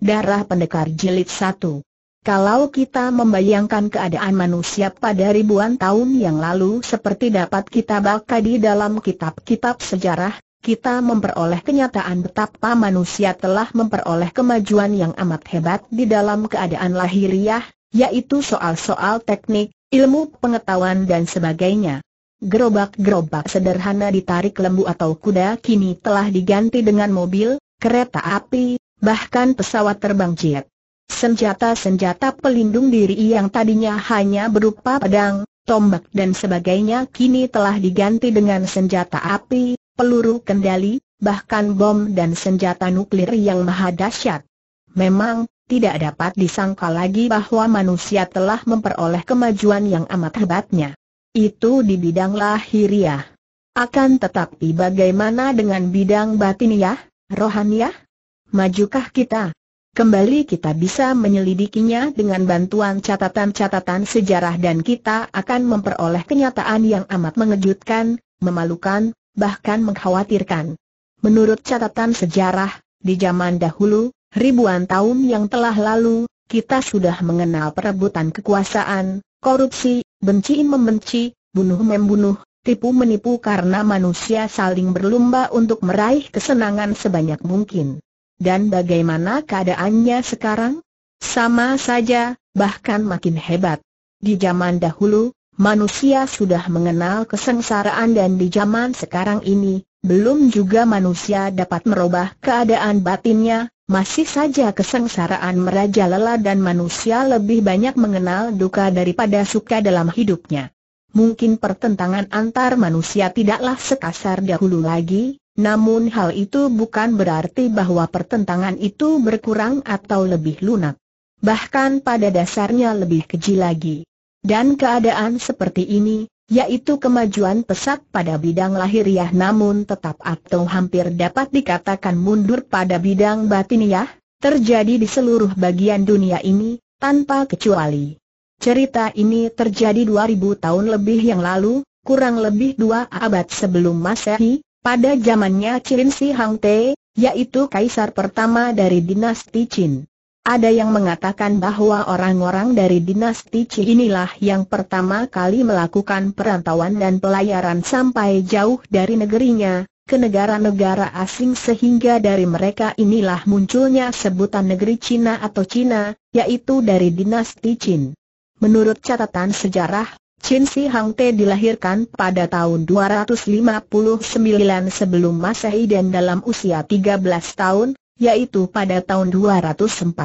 Darah Pendekar Jilid 1 Kalau kita membayangkan keadaan manusia pada ribuan tahun yang lalu seperti dapat kita baca di dalam kitab-kitab sejarah, kita memperoleh kenyataan betapa manusia telah memperoleh kemajuan yang amat hebat di dalam keadaan lahiriah, yaitu soal-soal teknik, ilmu pengetahuan dan sebagainya. Gerobak-gerobak sederhana ditarik lembu atau kuda kini telah diganti dengan mobil, kereta api, bahkan pesawat terbang jet. Senjata-senjata pelindung diri yang tadinya hanya berupa pedang, tombak dan sebagainya kini telah diganti dengan senjata api, peluru kendali, bahkan bom dan senjata nuklir yang maha dahsyat. Memang, tidak dapat disangka lagi bahwa manusia telah memperoleh kemajuan yang amat hebatnya. Itu di bidang lahiriah. Akan tetapi bagaimana dengan bidang batiniah, rohaniah? Majukah kita? Kembali kita bisa menyelidikinya dengan bantuan catatan-catatan sejarah dan kita akan memperoleh kenyataan yang amat mengejutkan, memalukan, bahkan mengkhawatirkan. Menurut catatan sejarah, di zaman dahulu, ribuan tahun yang telah lalu, kita sudah mengenal perebutan kekuasaan, korupsi, benci membenci, bunuh membunuh, tipu menipu karena manusia saling berlumba untuk meraih kesenangan sebanyak mungkin. Dan bagaimana keadaannya sekarang? Sama saja, bahkan makin hebat. Di zaman dahulu, manusia sudah mengenal kesengsaraan dan di zaman sekarang ini, belum juga manusia dapat merubah keadaan batinnya, masih saja kesengsaraan merajalela dan manusia lebih banyak mengenal duka daripada suka dalam hidupnya. Mungkin pertentangan antar manusia tidaklah sekasar dahulu lagi, namun hal itu bukan berarti bahwa pertentangan itu berkurang atau lebih lunak. Bahkan pada dasarnya lebih keji lagi. Dan keadaan seperti ini, yaitu kemajuan pesat pada bidang lahiriah ya, namun tetap atau hampir dapat dikatakan mundur pada bidang batiniah, ya, terjadi di seluruh bagian dunia ini, tanpa kecuali. Cerita ini terjadi 2000 tahun lebih yang lalu, kurang lebih dua abad sebelum masehi, pada zamannya Qin Shi Hang Te, yaitu kaisar pertama dari dinasti Qin. Ada yang mengatakan bahwa orang-orang dari dinasti Qin inilah yang pertama kali melakukan perantauan dan pelayaran sampai jauh dari negerinya, ke negara-negara asing sehingga dari mereka inilah munculnya sebutan negeri Cina atau Cina, yaitu dari dinasti Qin. Menurut catatan sejarah, Chin Si Hang Te dilahirkan pada tahun 259 sebelum Masehi dan dalam usia 13 tahun, yaitu pada tahun 243.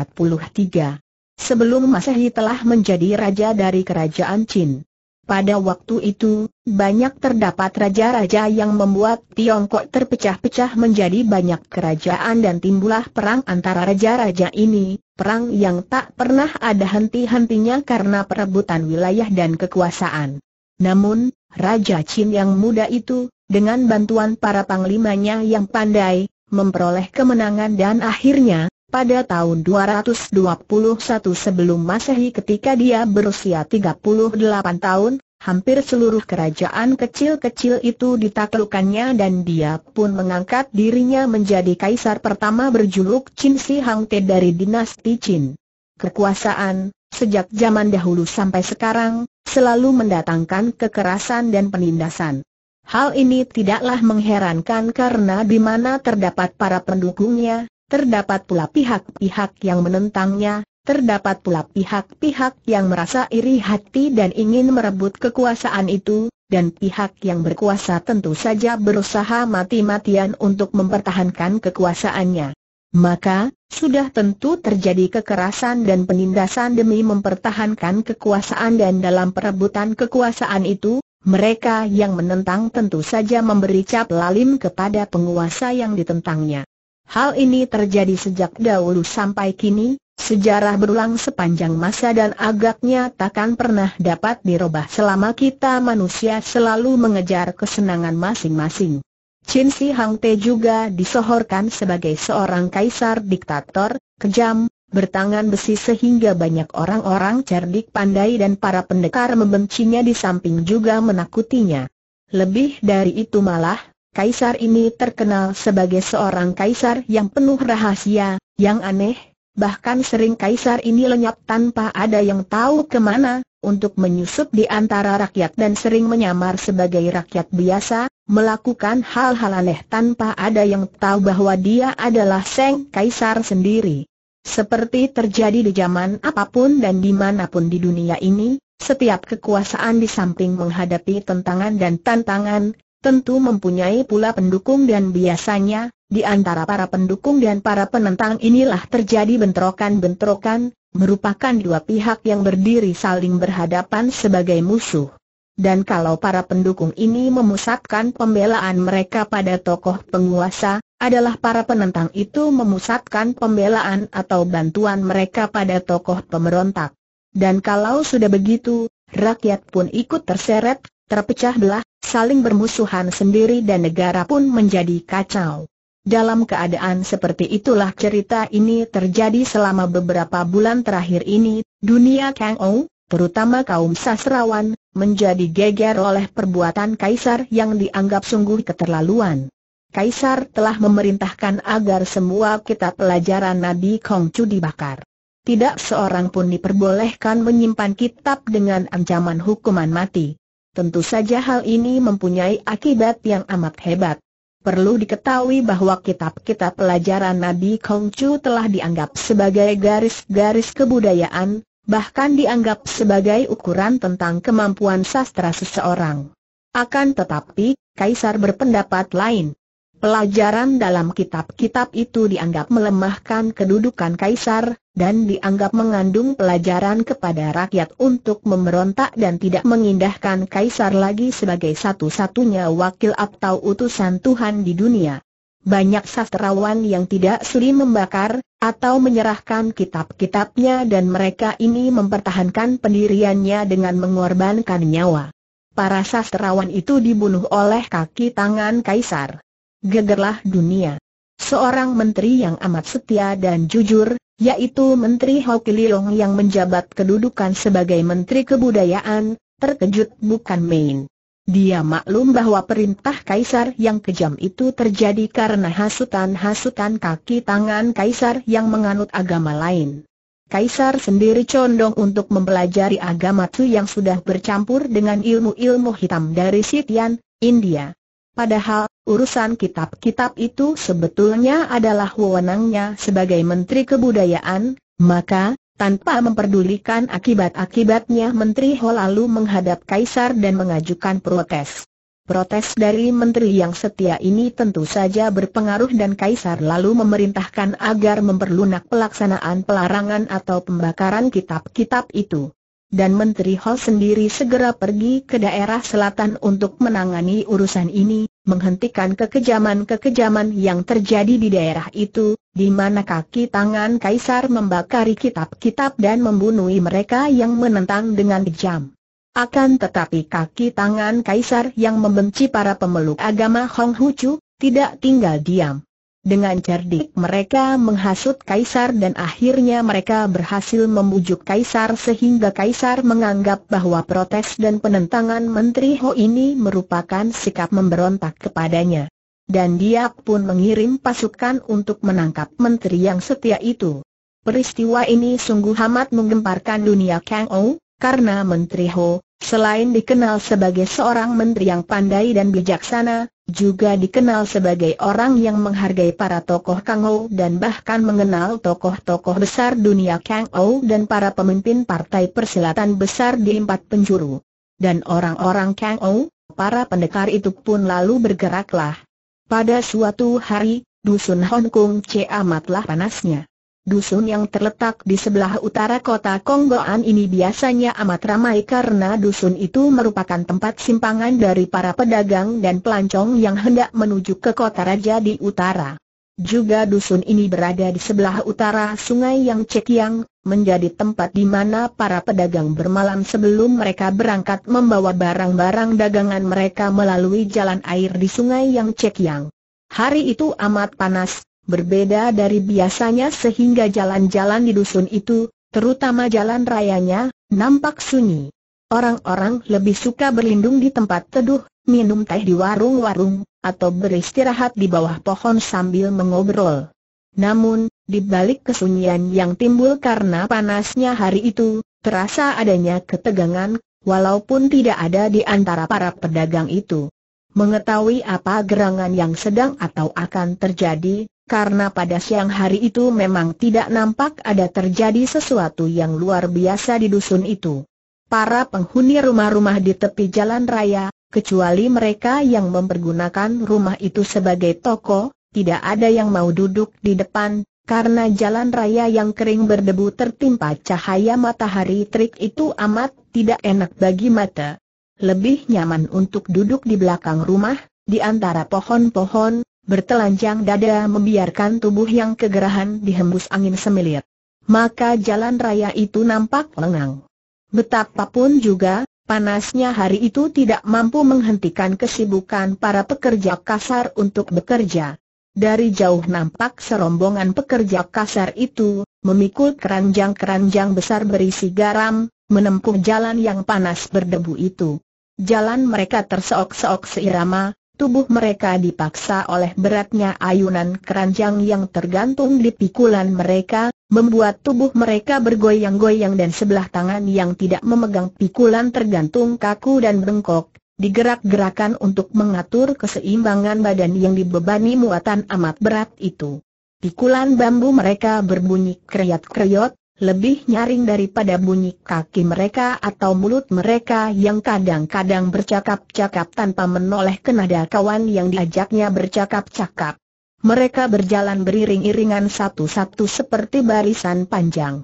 Sebelum Masehi telah menjadi raja dari kerajaan Chin. Pada waktu itu, banyak terdapat raja-raja yang membuat Tiongkok terpecah-pecah menjadi banyak kerajaan dan timbullah perang antara raja-raja ini, perang yang tak pernah ada henti-hentinya karena perebutan wilayah dan kekuasaan. Namun, Raja Chin yang muda itu, dengan bantuan para panglimanya yang pandai, memperoleh kemenangan dan akhirnya, pada tahun 221 sebelum masehi ketika dia berusia 38 tahun, Hampir seluruh kerajaan kecil-kecil itu ditaklukannya dan dia pun mengangkat dirinya menjadi kaisar pertama berjuluk Qin Shi Hang dari dinasti Qin. Kekuasaan, sejak zaman dahulu sampai sekarang, selalu mendatangkan kekerasan dan penindasan. Hal ini tidaklah mengherankan karena di mana terdapat para pendukungnya, terdapat pula pihak-pihak yang menentangnya, Terdapat pula pihak-pihak yang merasa iri hati dan ingin merebut kekuasaan itu, dan pihak yang berkuasa tentu saja berusaha mati-matian untuk mempertahankan kekuasaannya. Maka, sudah tentu terjadi kekerasan dan penindasan demi mempertahankan kekuasaan dan dalam perebutan kekuasaan itu, mereka yang menentang tentu saja memberi cap lalim kepada penguasa yang ditentangnya. Hal ini terjadi sejak dahulu sampai kini, Sejarah berulang sepanjang masa dan agaknya takkan pernah dapat dirubah selama kita manusia selalu mengejar kesenangan masing-masing. Chin Si Hang juga disohorkan sebagai seorang kaisar diktator, kejam, bertangan besi sehingga banyak orang-orang cerdik pandai dan para pendekar membencinya di samping juga menakutinya. Lebih dari itu malah, kaisar ini terkenal sebagai seorang kaisar yang penuh rahasia, yang aneh, bahkan sering kaisar ini lenyap tanpa ada yang tahu kemana, untuk menyusup di antara rakyat dan sering menyamar sebagai rakyat biasa, melakukan hal-hal aneh tanpa ada yang tahu bahwa dia adalah Seng Kaisar sendiri. Seperti terjadi di zaman apapun dan dimanapun di dunia ini, setiap kekuasaan di samping menghadapi tentangan dan tantangan, tentu mempunyai pula pendukung dan biasanya, di antara para pendukung dan para penentang inilah terjadi bentrokan-bentrokan, merupakan dua pihak yang berdiri saling berhadapan sebagai musuh. Dan kalau para pendukung ini memusatkan pembelaan mereka pada tokoh penguasa, adalah para penentang itu memusatkan pembelaan atau bantuan mereka pada tokoh pemberontak. Dan kalau sudah begitu, rakyat pun ikut terseret, terpecah belah, saling bermusuhan sendiri dan negara pun menjadi kacau. Dalam keadaan seperti itulah cerita ini terjadi selama beberapa bulan terakhir ini, dunia Kang Ou, terutama kaum sastrawan, menjadi geger oleh perbuatan Kaisar yang dianggap sungguh keterlaluan. Kaisar telah memerintahkan agar semua kitab pelajaran Nabi Kong Chu dibakar. Tidak seorang pun diperbolehkan menyimpan kitab dengan ancaman hukuman mati. Tentu saja hal ini mempunyai akibat yang amat hebat. Perlu diketahui bahwa kitab-kitab pelajaran Nabi Kongcu telah dianggap sebagai garis-garis kebudayaan, bahkan dianggap sebagai ukuran tentang kemampuan sastra seseorang. Akan tetapi, Kaisar berpendapat lain. Pelajaran dalam kitab-kitab itu dianggap melemahkan kedudukan kaisar, dan dianggap mengandung pelajaran kepada rakyat untuk memberontak dan tidak mengindahkan kaisar lagi sebagai satu-satunya wakil atau utusan Tuhan di dunia. Banyak sastrawan yang tidak suri membakar, atau menyerahkan kitab-kitabnya dan mereka ini mempertahankan pendiriannya dengan mengorbankan nyawa. Para sastrawan itu dibunuh oleh kaki tangan kaisar gegerlah dunia. Seorang menteri yang amat setia dan jujur, yaitu Menteri Hoki Lilong yang menjabat kedudukan sebagai Menteri Kebudayaan, terkejut bukan main. Dia maklum bahwa perintah kaisar yang kejam itu terjadi karena hasutan-hasutan kaki tangan kaisar yang menganut agama lain. Kaisar sendiri condong untuk mempelajari agama tu yang sudah bercampur dengan ilmu-ilmu hitam dari Sitian, India. Padahal, urusan kitab-kitab itu sebetulnya adalah wewenangnya sebagai Menteri Kebudayaan, maka, tanpa memperdulikan akibat-akibatnya Menteri Ho lalu menghadap Kaisar dan mengajukan protes. Protes dari Menteri yang setia ini tentu saja berpengaruh dan Kaisar lalu memerintahkan agar memperlunak pelaksanaan pelarangan atau pembakaran kitab-kitab itu dan Menteri Hall sendiri segera pergi ke daerah selatan untuk menangani urusan ini, menghentikan kekejaman-kekejaman yang terjadi di daerah itu, di mana kaki tangan Kaisar membakari kitab-kitab dan membunuh mereka yang menentang dengan kejam. Akan tetapi kaki tangan Kaisar yang membenci para pemeluk agama Hong Hucu, tidak tinggal diam. Dengan cerdik mereka menghasut Kaisar dan akhirnya mereka berhasil membujuk Kaisar sehingga Kaisar menganggap bahwa protes dan penentangan Menteri Ho ini merupakan sikap memberontak kepadanya. Dan dia pun mengirim pasukan untuk menangkap Menteri yang setia itu. Peristiwa ini sungguh amat menggemparkan dunia Kang Ou, karena Menteri Ho, selain dikenal sebagai seorang menteri yang pandai dan bijaksana, juga dikenal sebagai orang yang menghargai para tokoh Kang Ou dan bahkan mengenal tokoh-tokoh besar dunia Kang Ou dan para pemimpin partai persilatan besar di empat penjuru. Dan orang-orang Kang Ou, para pendekar itu pun lalu bergeraklah. Pada suatu hari, dusun Hong Kong C amatlah panasnya. Dusun yang terletak di sebelah utara kota Konggoan ini biasanya amat ramai karena dusun itu merupakan tempat simpangan dari para pedagang dan pelancong yang hendak menuju ke kota raja di utara. Juga dusun ini berada di sebelah utara sungai yang Cekiang, menjadi tempat di mana para pedagang bermalam sebelum mereka berangkat membawa barang-barang dagangan mereka melalui jalan air di sungai yang Cekiang. Hari itu amat panas, berbeda dari biasanya sehingga jalan-jalan di dusun itu, terutama jalan rayanya, nampak sunyi. Orang-orang lebih suka berlindung di tempat teduh, minum teh di warung-warung, atau beristirahat di bawah pohon sambil mengobrol. Namun, di balik kesunyian yang timbul karena panasnya hari itu, terasa adanya ketegangan, walaupun tidak ada di antara para pedagang itu. Mengetahui apa gerangan yang sedang atau akan terjadi, karena pada siang hari itu memang tidak nampak ada terjadi sesuatu yang luar biasa di dusun itu. Para penghuni rumah-rumah di tepi jalan raya, kecuali mereka yang mempergunakan rumah itu sebagai toko, tidak ada yang mau duduk di depan, karena jalan raya yang kering berdebu tertimpa cahaya matahari Trik itu amat tidak enak bagi mata. Lebih nyaman untuk duduk di belakang rumah, di antara pohon-pohon, bertelanjang dada membiarkan tubuh yang kegerahan dihembus angin semilir. Maka jalan raya itu nampak lengang. Betapapun juga, panasnya hari itu tidak mampu menghentikan kesibukan para pekerja kasar untuk bekerja. Dari jauh nampak serombongan pekerja kasar itu, memikul keranjang-keranjang besar berisi garam, menempuh jalan yang panas berdebu itu. Jalan mereka terseok-seok seirama, Tubuh mereka dipaksa oleh beratnya ayunan keranjang yang tergantung di pikulan mereka, membuat tubuh mereka bergoyang-goyang dan sebelah tangan yang tidak memegang pikulan tergantung kaku dan bengkok, digerak-gerakan untuk mengatur keseimbangan badan yang dibebani muatan amat berat itu. Pikulan bambu mereka berbunyi kreat kriot lebih nyaring daripada bunyi kaki mereka atau mulut mereka yang kadang-kadang bercakap-cakap tanpa menoleh ke nada kawan yang diajaknya bercakap-cakap. Mereka berjalan beriring-iringan satu-satu seperti barisan panjang.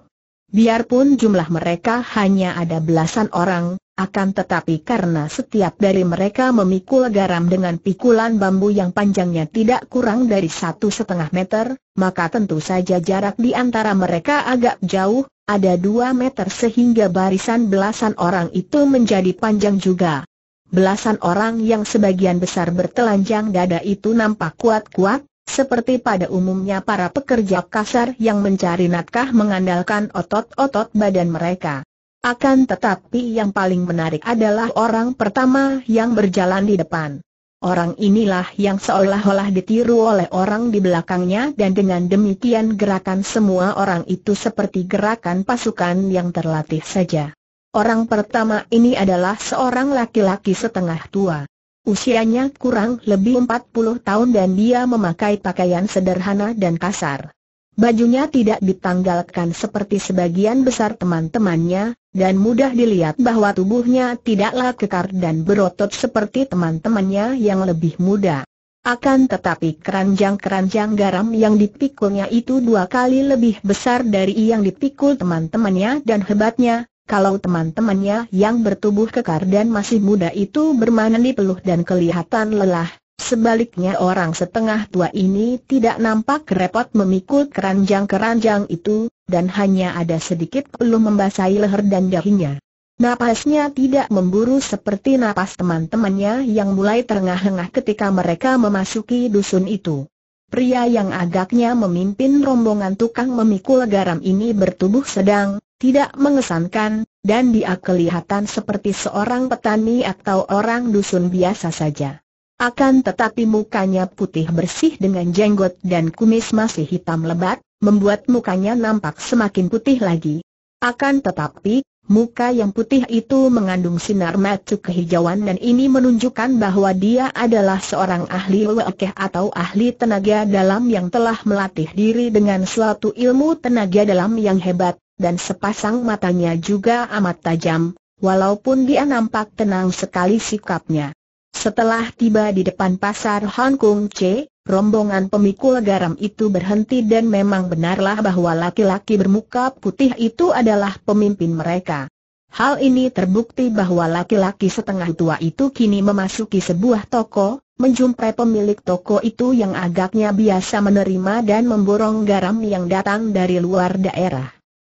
Biarpun jumlah mereka hanya ada belasan orang, akan tetapi karena setiap dari mereka memikul garam dengan pikulan bambu yang panjangnya tidak kurang dari satu setengah meter, maka tentu saja jarak di antara mereka agak jauh, ada dua meter sehingga barisan belasan orang itu menjadi panjang juga. Belasan orang yang sebagian besar bertelanjang dada itu nampak kuat-kuat, seperti pada umumnya para pekerja kasar yang mencari nafkah mengandalkan otot-otot badan mereka. Akan tetapi yang paling menarik adalah orang pertama yang berjalan di depan. Orang inilah yang seolah-olah ditiru oleh orang di belakangnya dan dengan demikian gerakan semua orang itu seperti gerakan pasukan yang terlatih saja. Orang pertama ini adalah seorang laki-laki setengah tua. Usianya kurang lebih 40 tahun dan dia memakai pakaian sederhana dan kasar. Bajunya tidak ditanggalkan seperti sebagian besar teman-temannya, dan mudah dilihat bahwa tubuhnya tidaklah kekar dan berotot seperti teman-temannya yang lebih muda. Akan tetapi keranjang-keranjang garam yang dipikulnya itu dua kali lebih besar dari yang dipikul teman-temannya dan hebatnya, kalau teman-temannya yang bertubuh kekar dan masih muda itu bermana di peluh dan kelihatan lelah, sebaliknya orang setengah tua ini tidak nampak repot memikul keranjang-keranjang itu, dan hanya ada sedikit peluh membasahi leher dan dahinya. Napasnya tidak memburu seperti napas teman-temannya yang mulai terengah-engah ketika mereka memasuki dusun itu. Pria yang agaknya memimpin rombongan tukang memikul garam ini bertubuh sedang, tidak mengesankan, dan dia kelihatan seperti seorang petani atau orang dusun biasa saja. Akan tetapi mukanya putih bersih dengan jenggot dan kumis masih hitam lebat, membuat mukanya nampak semakin putih lagi. Akan tetapi, muka yang putih itu mengandung sinar mata kehijauan dan ini menunjukkan bahwa dia adalah seorang ahli wekeh atau ahli tenaga dalam yang telah melatih diri dengan suatu ilmu tenaga dalam yang hebat, dan sepasang matanya juga amat tajam, walaupun dia nampak tenang sekali sikapnya. Setelah tiba di depan pasar Hong Kong C, rombongan pemikul garam itu berhenti dan memang benarlah bahwa laki-laki bermuka putih itu adalah pemimpin mereka. Hal ini terbukti bahwa laki-laki setengah tua itu kini memasuki sebuah toko, menjumpai pemilik toko itu yang agaknya biasa menerima dan memborong garam yang datang dari luar daerah.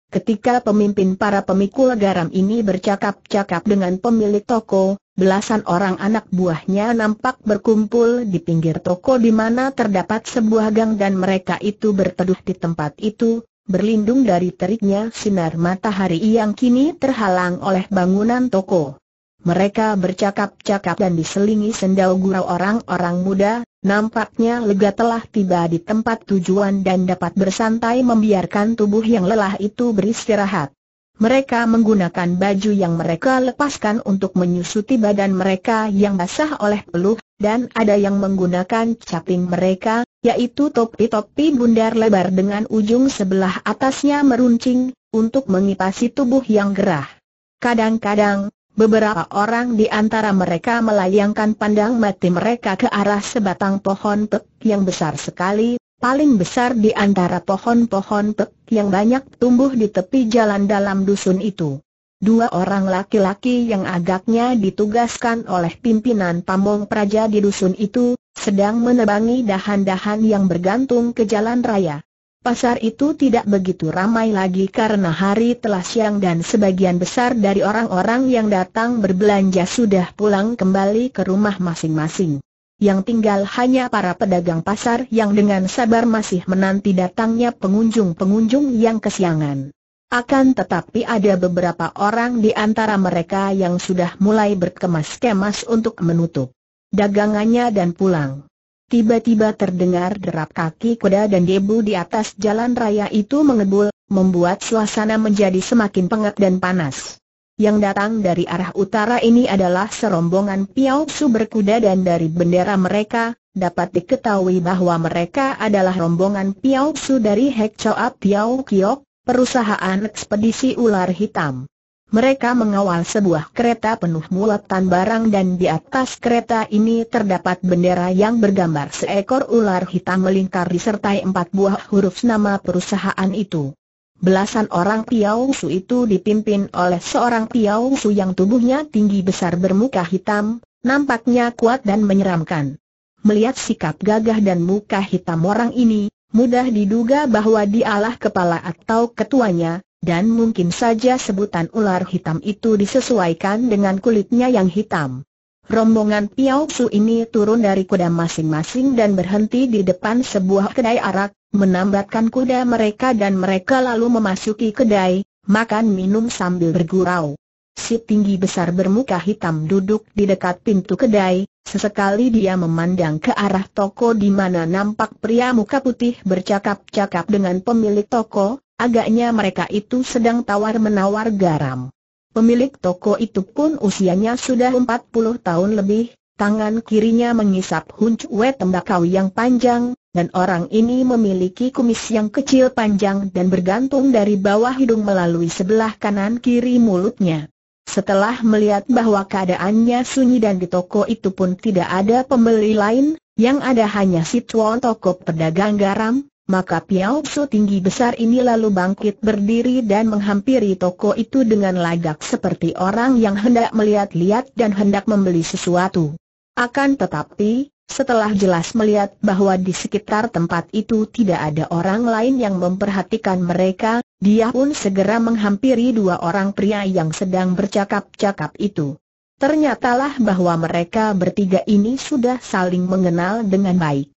Ketika pemimpin para pemikul garam ini bercakap-cakap dengan pemilik toko, belasan orang anak buahnya nampak berkumpul di pinggir toko di mana terdapat sebuah gang dan mereka itu berteduh di tempat itu, berlindung dari teriknya sinar matahari yang kini terhalang oleh bangunan toko. Mereka bercakap-cakap dan diselingi sendal gurau orang-orang muda, nampaknya lega telah tiba di tempat tujuan dan dapat bersantai membiarkan tubuh yang lelah itu beristirahat. Mereka menggunakan baju yang mereka lepaskan untuk menyusuti badan mereka yang basah oleh peluh, dan ada yang menggunakan caping mereka, yaitu topi-topi bundar lebar dengan ujung sebelah atasnya meruncing, untuk mengipasi tubuh yang gerah. Kadang-kadang, Beberapa orang di antara mereka melayangkan pandang mati mereka ke arah sebatang pohon pek yang besar sekali, paling besar di antara pohon-pohon pek yang banyak tumbuh di tepi jalan dalam dusun itu. Dua orang laki-laki yang agaknya ditugaskan oleh pimpinan pamong praja di dusun itu, sedang menebangi dahan-dahan yang bergantung ke jalan raya. Pasar itu tidak begitu ramai lagi karena hari telah siang dan sebagian besar dari orang-orang yang datang berbelanja sudah pulang kembali ke rumah masing-masing. Yang tinggal hanya para pedagang pasar yang dengan sabar masih menanti datangnya pengunjung-pengunjung yang kesiangan. Akan tetapi ada beberapa orang di antara mereka yang sudah mulai berkemas-kemas untuk menutup dagangannya dan pulang. Tiba-tiba terdengar derap kaki kuda dan debu di atas jalan raya itu mengebul, membuat suasana menjadi semakin pengap dan panas. Yang datang dari arah utara ini adalah serombongan su berkuda dan dari bendera mereka, dapat diketahui bahwa mereka adalah rombongan su dari Hekcoa Piau Kiok, perusahaan ekspedisi ular hitam. Mereka mengawal sebuah kereta penuh muatan barang dan di atas kereta ini terdapat bendera yang bergambar seekor ular hitam melingkar disertai empat buah huruf nama perusahaan itu. Belasan orang piau su itu dipimpin oleh seorang piau su yang tubuhnya tinggi besar bermuka hitam, nampaknya kuat dan menyeramkan. Melihat sikap gagah dan muka hitam orang ini, mudah diduga bahwa dialah kepala atau ketuanya, dan mungkin saja sebutan ular hitam itu disesuaikan dengan kulitnya yang hitam. Rombongan Piao Su ini turun dari kuda masing-masing dan berhenti di depan sebuah kedai arak, menambatkan kuda mereka dan mereka lalu memasuki kedai, makan minum sambil bergurau. Si tinggi besar bermuka hitam duduk di dekat pintu kedai, sesekali dia memandang ke arah toko di mana nampak pria muka putih bercakap-cakap dengan pemilik toko, Agaknya mereka itu sedang tawar-menawar garam. Pemilik toko itu pun usianya sudah 40 tahun lebih, tangan kirinya mengisap huncue tembakau yang panjang, dan orang ini memiliki kumis yang kecil panjang dan bergantung dari bawah hidung melalui sebelah kanan kiri mulutnya. Setelah melihat bahwa keadaannya sunyi dan di toko itu pun tidak ada pembeli lain, yang ada hanya si tuan toko pedagang garam, maka Piao Su tinggi besar ini lalu bangkit berdiri dan menghampiri toko itu dengan lagak seperti orang yang hendak melihat-lihat dan hendak membeli sesuatu. Akan tetapi, setelah jelas melihat bahwa di sekitar tempat itu tidak ada orang lain yang memperhatikan mereka, dia pun segera menghampiri dua orang pria yang sedang bercakap-cakap itu. Ternyatalah bahwa mereka bertiga ini sudah saling mengenal dengan baik.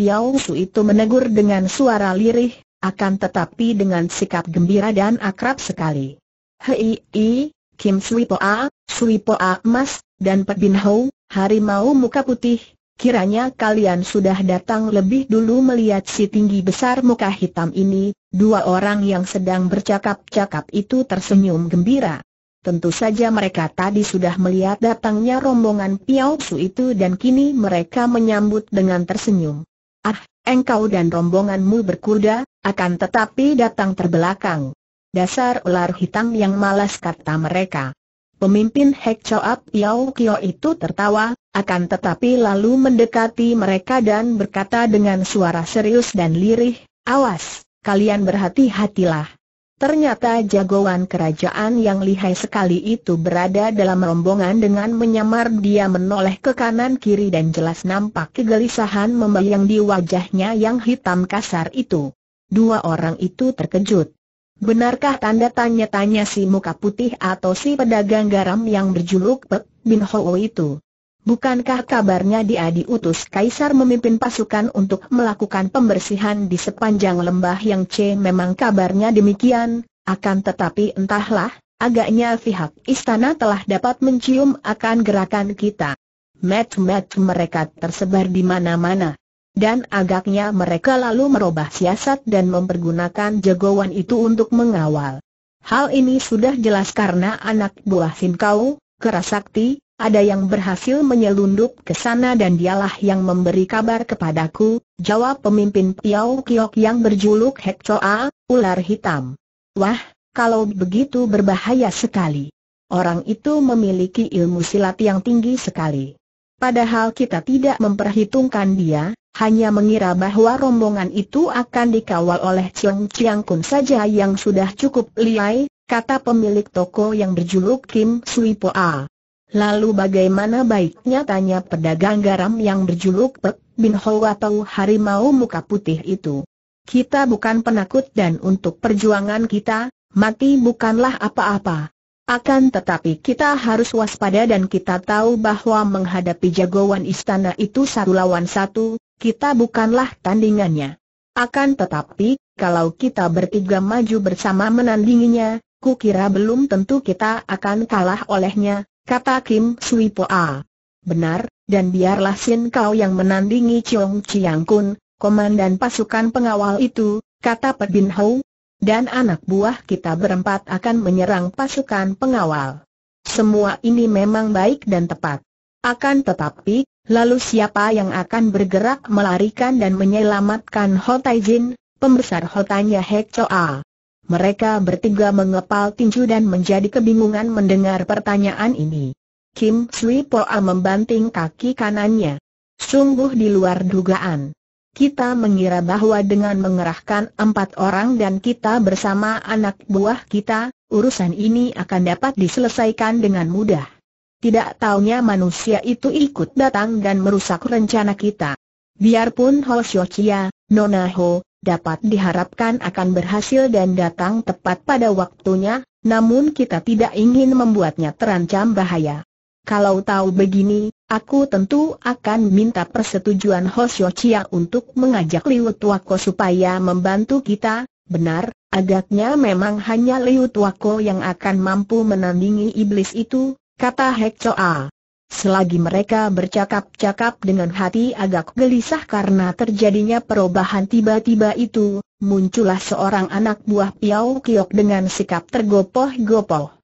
Piao Su itu menegur dengan suara lirih, akan tetapi dengan sikap gembira dan akrab sekali. Hei, i, Kim Sui Po A, Sui Po A Emas, dan Pek Bin Hou, harimau muka putih, Kiranya kalian sudah datang lebih dulu melihat si tinggi besar muka hitam ini, dua orang yang sedang bercakap-cakap itu tersenyum gembira. Tentu saja mereka tadi sudah melihat datangnya rombongan Piao Su itu dan kini mereka menyambut dengan tersenyum. Ah, engkau dan rombonganmu berkuda, akan tetapi datang terbelakang. Dasar ular hitam yang malas kata mereka. Pemimpin Hek Choap Yao Kio itu tertawa, akan tetapi lalu mendekati mereka dan berkata dengan suara serius dan lirih, Awas, kalian berhati-hatilah. Ternyata jagoan kerajaan yang lihai sekali itu berada dalam rombongan dengan menyamar dia menoleh ke kanan kiri dan jelas nampak kegelisahan membayang di wajahnya yang hitam kasar itu. Dua orang itu terkejut. Benarkah tanda tanya-tanya si muka putih atau si pedagang garam yang berjuluk Pek Bin Ho itu? Bukankah kabarnya dia diutus Kaisar memimpin pasukan untuk melakukan pembersihan di sepanjang lembah yang C memang kabarnya demikian, akan tetapi entahlah, agaknya pihak istana telah dapat mencium akan gerakan kita. Mat-mat mereka tersebar di mana-mana. Dan agaknya mereka lalu merubah siasat dan mempergunakan jagoan itu untuk mengawal. Hal ini sudah jelas karena anak buah Sinkau, Kau, Kerasakti, ada yang berhasil menyelundup ke sana dan dialah yang memberi kabar kepadaku, jawab pemimpin Piao Kiok yang berjuluk Hek Choa, ular hitam. Wah, kalau begitu berbahaya sekali. Orang itu memiliki ilmu silat yang tinggi sekali. Padahal kita tidak memperhitungkan dia, hanya mengira bahwa rombongan itu akan dikawal oleh Chiang Chiang Kun saja yang sudah cukup liai, kata pemilik toko yang berjuluk Kim Sui Poa. Lalu bagaimana baiknya tanya pedagang garam yang berjuluk Pek Bin Ho atau harimau muka putih itu. Kita bukan penakut dan untuk perjuangan kita, mati bukanlah apa-apa. Akan tetapi kita harus waspada dan kita tahu bahwa menghadapi jagoan istana itu satu lawan satu, kita bukanlah tandingannya. Akan tetapi, kalau kita bertiga maju bersama menandinginya, kukira belum tentu kita akan kalah olehnya, kata Kim Sui Poa. Benar, dan biarlah Sin Kau yang menandingi Chong Chiang Kun, komandan pasukan pengawal itu, kata Pek Bin Hou. Dan anak buah kita berempat akan menyerang pasukan pengawal. Semua ini memang baik dan tepat. Akan tetapi, lalu siapa yang akan bergerak melarikan dan menyelamatkan Ho Jin, pembesar Hotanya Hek Choa? Mereka bertiga mengepal tinju dan menjadi kebingungan mendengar pertanyaan ini. Kim Sui Poa membanting kaki kanannya. Sungguh di luar dugaan. Kita mengira bahwa dengan mengerahkan empat orang dan kita bersama anak buah kita, urusan ini akan dapat diselesaikan dengan mudah. Tidak taunya manusia itu ikut datang dan merusak rencana kita. Biarpun Ho Xiu Chia, Nona Ho, dapat diharapkan akan berhasil dan datang tepat pada waktunya, namun kita tidak ingin membuatnya terancam bahaya. Kalau tahu begini, aku tentu akan minta persetujuan Hosyo Chia untuk mengajak Liu Tuako supaya membantu kita, benar, agaknya memang hanya Liu Tuako yang akan mampu menandingi iblis itu, kata Hek Choa. Selagi mereka bercakap-cakap dengan hati agak gelisah karena terjadinya perubahan tiba-tiba itu, muncullah seorang anak buah Piau Kiok dengan sikap tergopoh-gopoh.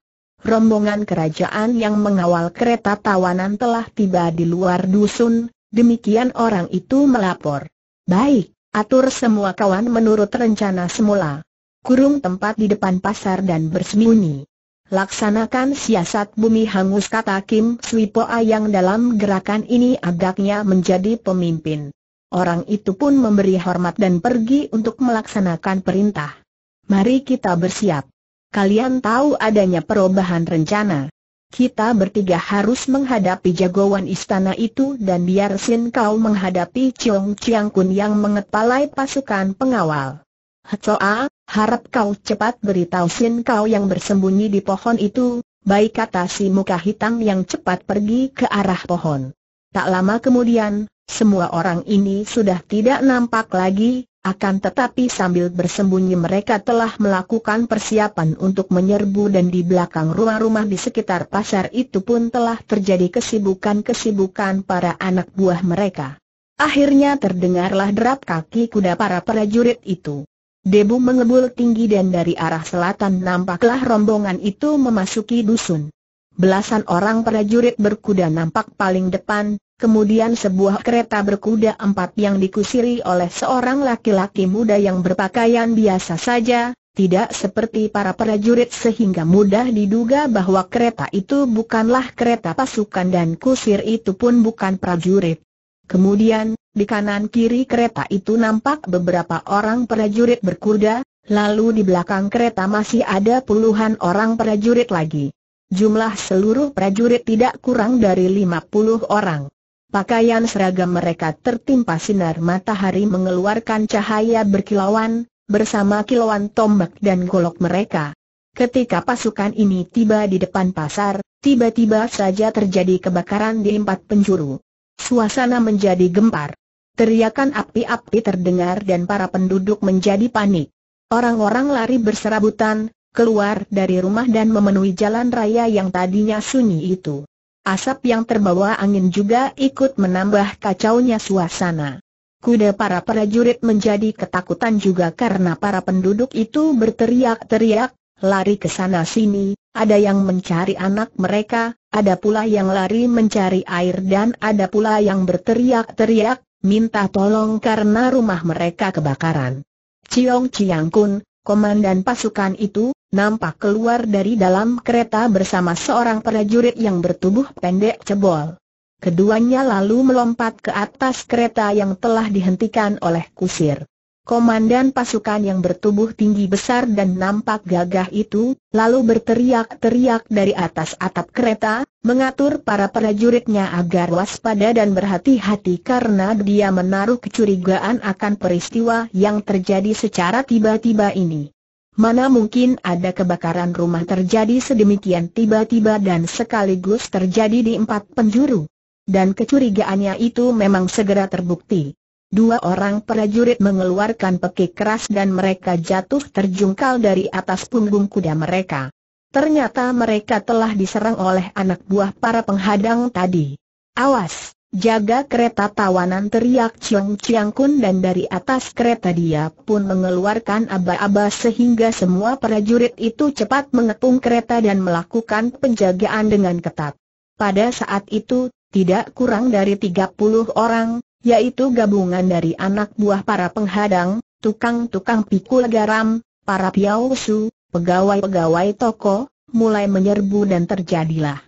Rombongan kerajaan yang mengawal kereta tawanan telah tiba di luar dusun, demikian orang itu melapor. Baik, atur semua kawan menurut rencana semula. Kurung tempat di depan pasar dan bersembunyi. Laksanakan siasat bumi hangus kata Kim Swipoa yang dalam gerakan ini agaknya menjadi pemimpin. Orang itu pun memberi hormat dan pergi untuk melaksanakan perintah. Mari kita bersiap. Kalian tahu adanya perubahan rencana. Kita bertiga harus menghadapi jagoan istana itu dan biar Sin Kau menghadapi Chong Chiang Kun yang mengepalai pasukan pengawal. Hecoa, harap kau cepat beritahu Sin kau yang bersembunyi di pohon itu, baik kata si muka hitam yang cepat pergi ke arah pohon. Tak lama kemudian, semua orang ini sudah tidak nampak lagi, akan tetapi sambil bersembunyi mereka telah melakukan persiapan untuk menyerbu dan di belakang rumah-rumah di sekitar pasar itu pun telah terjadi kesibukan-kesibukan para anak buah mereka. Akhirnya terdengarlah derap kaki kuda para prajurit itu. Debu mengebul tinggi dan dari arah selatan nampaklah rombongan itu memasuki dusun. Belasan orang prajurit berkuda nampak paling depan, kemudian sebuah kereta berkuda empat yang dikusiri oleh seorang laki-laki muda yang berpakaian biasa saja, tidak seperti para prajurit sehingga mudah diduga bahwa kereta itu bukanlah kereta pasukan dan kusir itu pun bukan prajurit. Kemudian, di kanan kiri kereta itu nampak beberapa orang prajurit berkuda, lalu di belakang kereta masih ada puluhan orang prajurit lagi. Jumlah seluruh prajurit tidak kurang dari lima puluh orang. Pakaian seragam mereka tertimpa sinar matahari mengeluarkan cahaya berkilauan, bersama kilauan tombak dan golok mereka. Ketika pasukan ini tiba di depan pasar, tiba-tiba saja terjadi kebakaran di empat penjuru. Suasana menjadi gempar. Teriakan api-api terdengar dan para penduduk menjadi panik. Orang-orang lari berserabutan, keluar dari rumah dan memenuhi jalan raya yang tadinya sunyi itu. Asap yang terbawa angin juga ikut menambah kacaunya suasana. Kuda para prajurit menjadi ketakutan juga karena para penduduk itu berteriak-teriak, lari ke sana sini, ada yang mencari anak mereka, ada pula yang lari mencari air dan ada pula yang berteriak-teriak, minta tolong karena rumah mereka kebakaran. Ciong Chiang Kun, komandan pasukan itu, nampak keluar dari dalam kereta bersama seorang prajurit yang bertubuh pendek cebol. Keduanya lalu melompat ke atas kereta yang telah dihentikan oleh kusir. Komandan pasukan yang bertubuh tinggi besar dan nampak gagah itu, lalu berteriak-teriak dari atas atap kereta, mengatur para prajuritnya agar waspada dan berhati-hati karena dia menaruh kecurigaan akan peristiwa yang terjadi secara tiba-tiba ini. Mana mungkin ada kebakaran rumah terjadi sedemikian tiba-tiba dan sekaligus terjadi di empat penjuru. Dan kecurigaannya itu memang segera terbukti. Dua orang prajurit mengeluarkan pekik keras dan mereka jatuh terjungkal dari atas punggung kuda mereka. Ternyata mereka telah diserang oleh anak buah para penghadang tadi. Awas, jaga kereta tawanan teriak Chiong Chiang Kun dan dari atas kereta dia pun mengeluarkan aba-aba sehingga semua prajurit itu cepat mengepung kereta dan melakukan penjagaan dengan ketat. Pada saat itu, tidak kurang dari 30 orang, yaitu gabungan dari anak buah para penghadang, tukang-tukang pikul garam, para piausu, pegawai-pegawai toko, mulai menyerbu dan terjadilah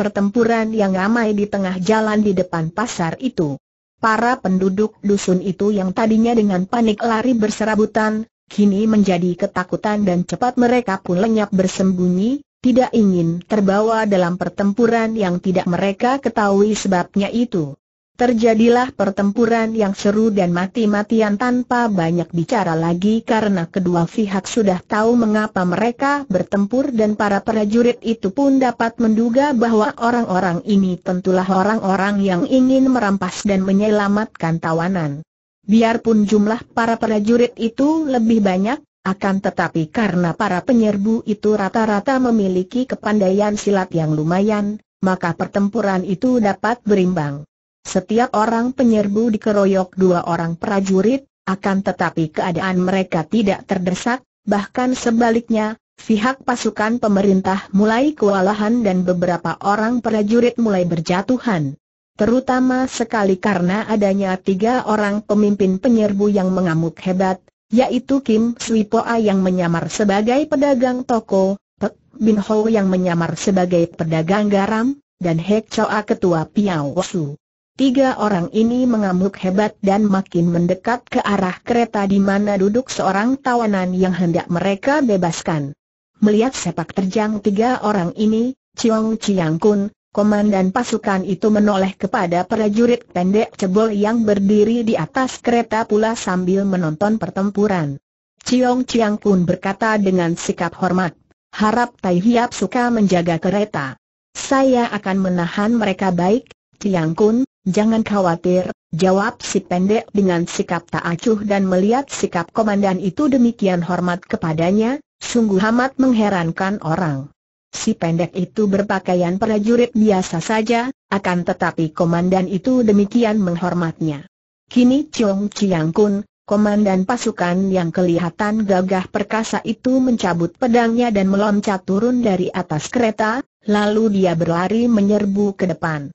pertempuran yang ramai di tengah jalan di depan pasar itu. Para penduduk dusun itu yang tadinya dengan panik lari berserabutan, kini menjadi ketakutan dan cepat mereka pun lenyap bersembunyi, tidak ingin terbawa dalam pertempuran yang tidak mereka ketahui sebabnya itu. Terjadilah pertempuran yang seru dan mati-matian tanpa banyak bicara lagi karena kedua pihak sudah tahu mengapa mereka bertempur dan para prajurit itu pun dapat menduga bahwa orang-orang ini tentulah orang-orang yang ingin merampas dan menyelamatkan tawanan. Biarpun jumlah para prajurit itu lebih banyak, akan tetapi karena para penyerbu itu rata-rata memiliki kepandaian silat yang lumayan, maka pertempuran itu dapat berimbang. Setiap orang penyerbu dikeroyok dua orang prajurit, akan tetapi keadaan mereka tidak terdesak, bahkan sebaliknya, pihak pasukan pemerintah mulai kewalahan dan beberapa orang prajurit mulai berjatuhan. Terutama sekali karena adanya tiga orang pemimpin penyerbu yang mengamuk hebat, yaitu Kim Swipoa yang menyamar sebagai pedagang toko, Pek Bin Ho yang menyamar sebagai pedagang garam, dan Hek Choa ketua Piao Su. Tiga orang ini mengamuk hebat dan makin mendekat ke arah kereta di mana duduk seorang tawanan yang hendak mereka bebaskan. Melihat sepak terjang tiga orang ini, Chiong Chiang Kun, komandan pasukan itu menoleh kepada prajurit pendek cebol yang berdiri di atas kereta pula sambil menonton pertempuran. Chiong Chiang Kun berkata dengan sikap hormat, harap Tai Hiap suka menjaga kereta. Saya akan menahan mereka baik, Chiang Kun, Jangan khawatir, jawab si pendek dengan sikap tak acuh dan melihat sikap komandan itu demikian hormat kepadanya, sungguh amat mengherankan orang. Si pendek itu berpakaian prajurit biasa saja, akan tetapi komandan itu demikian menghormatnya. Kini Chong Chiang Kun, komandan pasukan yang kelihatan gagah perkasa itu mencabut pedangnya dan meloncat turun dari atas kereta, lalu dia berlari menyerbu ke depan.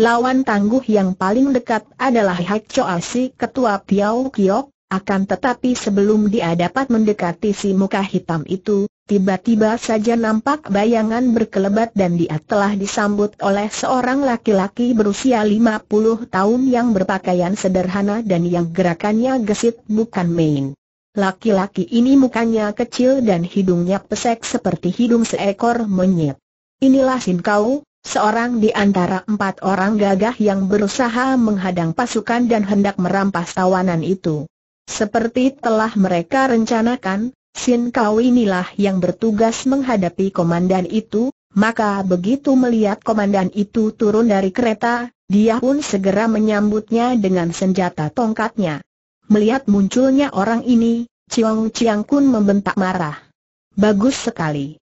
Lawan tangguh yang paling dekat adalah Hak Choa si ketua Piao Kiok, akan tetapi sebelum dia dapat mendekati si muka hitam itu, tiba-tiba saja nampak bayangan berkelebat dan dia telah disambut oleh seorang laki-laki berusia 50 tahun yang berpakaian sederhana dan yang gerakannya gesit bukan main. Laki-laki ini mukanya kecil dan hidungnya pesek seperti hidung seekor monyet. Inilah Sin Kau, Seorang di antara empat orang gagah yang berusaha menghadang pasukan dan hendak merampas tawanan itu. Seperti telah mereka rencanakan, Sin Kau inilah yang bertugas menghadapi komandan itu, maka begitu melihat komandan itu turun dari kereta, dia pun segera menyambutnya dengan senjata tongkatnya. Melihat munculnya orang ini, Chiong Chiang Kun membentak marah. Bagus sekali.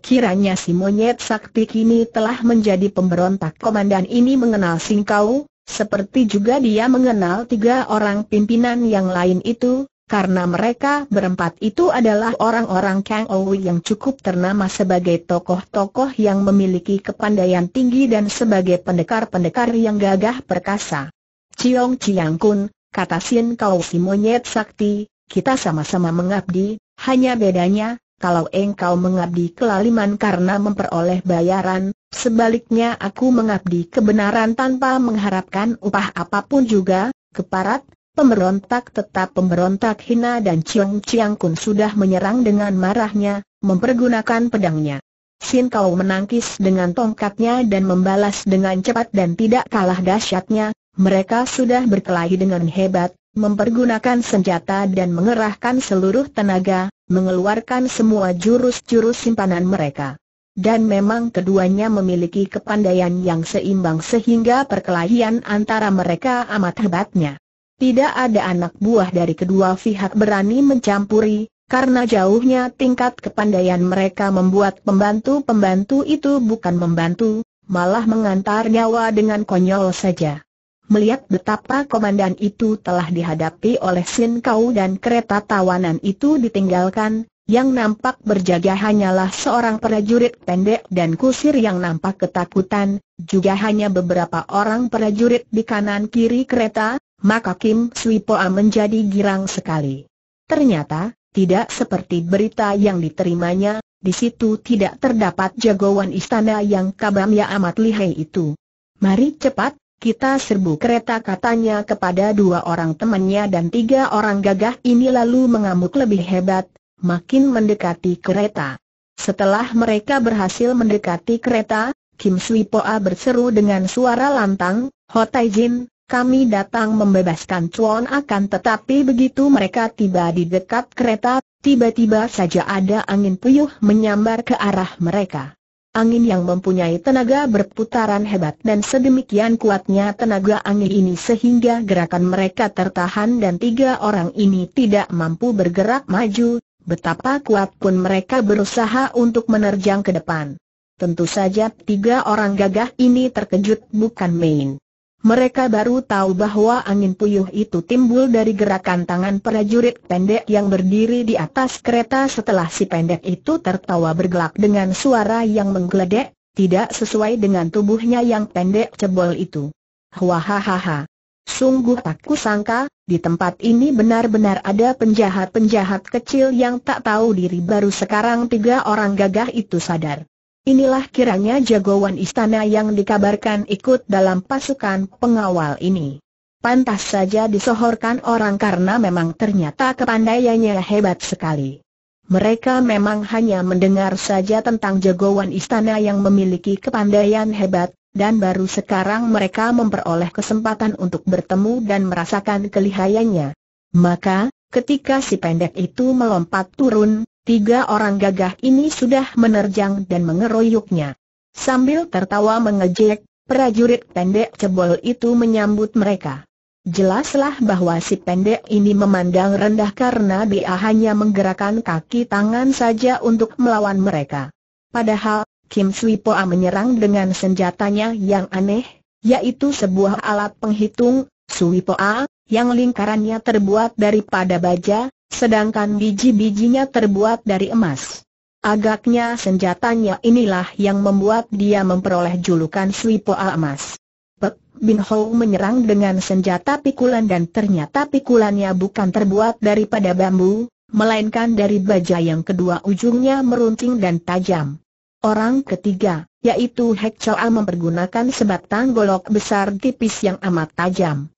Kiranya si monyet sakti kini telah menjadi pemberontak komandan ini mengenal Singkau, seperti juga dia mengenal tiga orang pimpinan yang lain itu, karena mereka berempat itu adalah orang-orang Kang Owi yang cukup ternama sebagai tokoh-tokoh yang memiliki kepandaian tinggi dan sebagai pendekar-pendekar yang gagah perkasa. Ciong Ciang Kun, kata Sin Kau si monyet sakti, kita sama-sama mengabdi, hanya bedanya, kalau engkau mengabdi kelaliman karena memperoleh bayaran, sebaliknya aku mengabdi kebenaran tanpa mengharapkan upah apapun juga, keparat, pemberontak tetap pemberontak hina dan Chiang Chiang Kun sudah menyerang dengan marahnya, mempergunakan pedangnya. Sin Kau menangkis dengan tongkatnya dan membalas dengan cepat dan tidak kalah dahsyatnya, mereka sudah berkelahi dengan hebat, mempergunakan senjata dan mengerahkan seluruh tenaga, mengeluarkan semua jurus-jurus simpanan mereka. Dan memang keduanya memiliki kepandaian yang seimbang sehingga perkelahian antara mereka amat hebatnya. Tidak ada anak buah dari kedua pihak berani mencampuri, karena jauhnya tingkat kepandaian mereka membuat pembantu-pembantu itu bukan membantu, malah mengantar nyawa dengan konyol saja melihat betapa komandan itu telah dihadapi oleh Sin Kau dan kereta tawanan itu ditinggalkan, yang nampak berjaga hanyalah seorang prajurit pendek dan kusir yang nampak ketakutan, juga hanya beberapa orang prajurit di kanan-kiri kereta, maka Kim Sui Poa menjadi girang sekali. Ternyata, tidak seperti berita yang diterimanya, di situ tidak terdapat jagoan istana yang kabamnya amat lihai itu. Mari cepat, kita serbu kereta katanya kepada dua orang temannya dan tiga orang gagah ini lalu mengamuk lebih hebat, makin mendekati kereta. Setelah mereka berhasil mendekati kereta, Kim Sui Poa berseru dengan suara lantang, Hotai Jin, kami datang membebaskan Chuan akan tetapi begitu mereka tiba di dekat kereta, tiba-tiba saja ada angin puyuh menyambar ke arah mereka. Angin yang mempunyai tenaga berputaran hebat dan sedemikian kuatnya tenaga angin ini sehingga gerakan mereka tertahan dan tiga orang ini tidak mampu bergerak maju, betapa kuat pun mereka berusaha untuk menerjang ke depan. Tentu saja tiga orang gagah ini terkejut bukan main mereka baru tahu bahwa angin puyuh itu timbul dari gerakan tangan prajurit pendek yang berdiri di atas kereta setelah si pendek itu tertawa bergelak dengan suara yang menggeledek, tidak sesuai dengan tubuhnya yang pendek cebol itu. Wahahaha. Sungguh tak kusangka, di tempat ini benar-benar ada penjahat-penjahat kecil yang tak tahu diri baru sekarang tiga orang gagah itu sadar. Inilah kiranya jagoan istana yang dikabarkan ikut dalam pasukan pengawal ini. Pantas saja disohorkan orang karena memang ternyata kepandaiannya hebat sekali. Mereka memang hanya mendengar saja tentang jagoan istana yang memiliki kepandaian hebat, dan baru sekarang mereka memperoleh kesempatan untuk bertemu dan merasakan kelihayannya. Maka, ketika si pendek itu melompat turun, Tiga orang gagah ini sudah menerjang dan mengeroyoknya. Sambil tertawa mengejek, prajurit pendek cebol itu menyambut mereka. Jelaslah bahwa si pendek ini memandang rendah karena dia hanya menggerakkan kaki tangan saja untuk melawan mereka. Padahal, Kim Sui Poa menyerang dengan senjatanya yang aneh, yaitu sebuah alat penghitung, Sui Poa, yang lingkarannya terbuat daripada baja, Sedangkan biji-bijinya terbuat dari emas. Agaknya senjatanya inilah yang membuat dia memperoleh julukan Slipoa Emas. Pek Bin Ho menyerang dengan senjata pikulan dan ternyata pikulannya bukan terbuat daripada bambu, melainkan dari baja yang kedua ujungnya meruncing dan tajam. Orang ketiga, yaitu Hek Choa mempergunakan sebatang golok besar tipis yang amat tajam.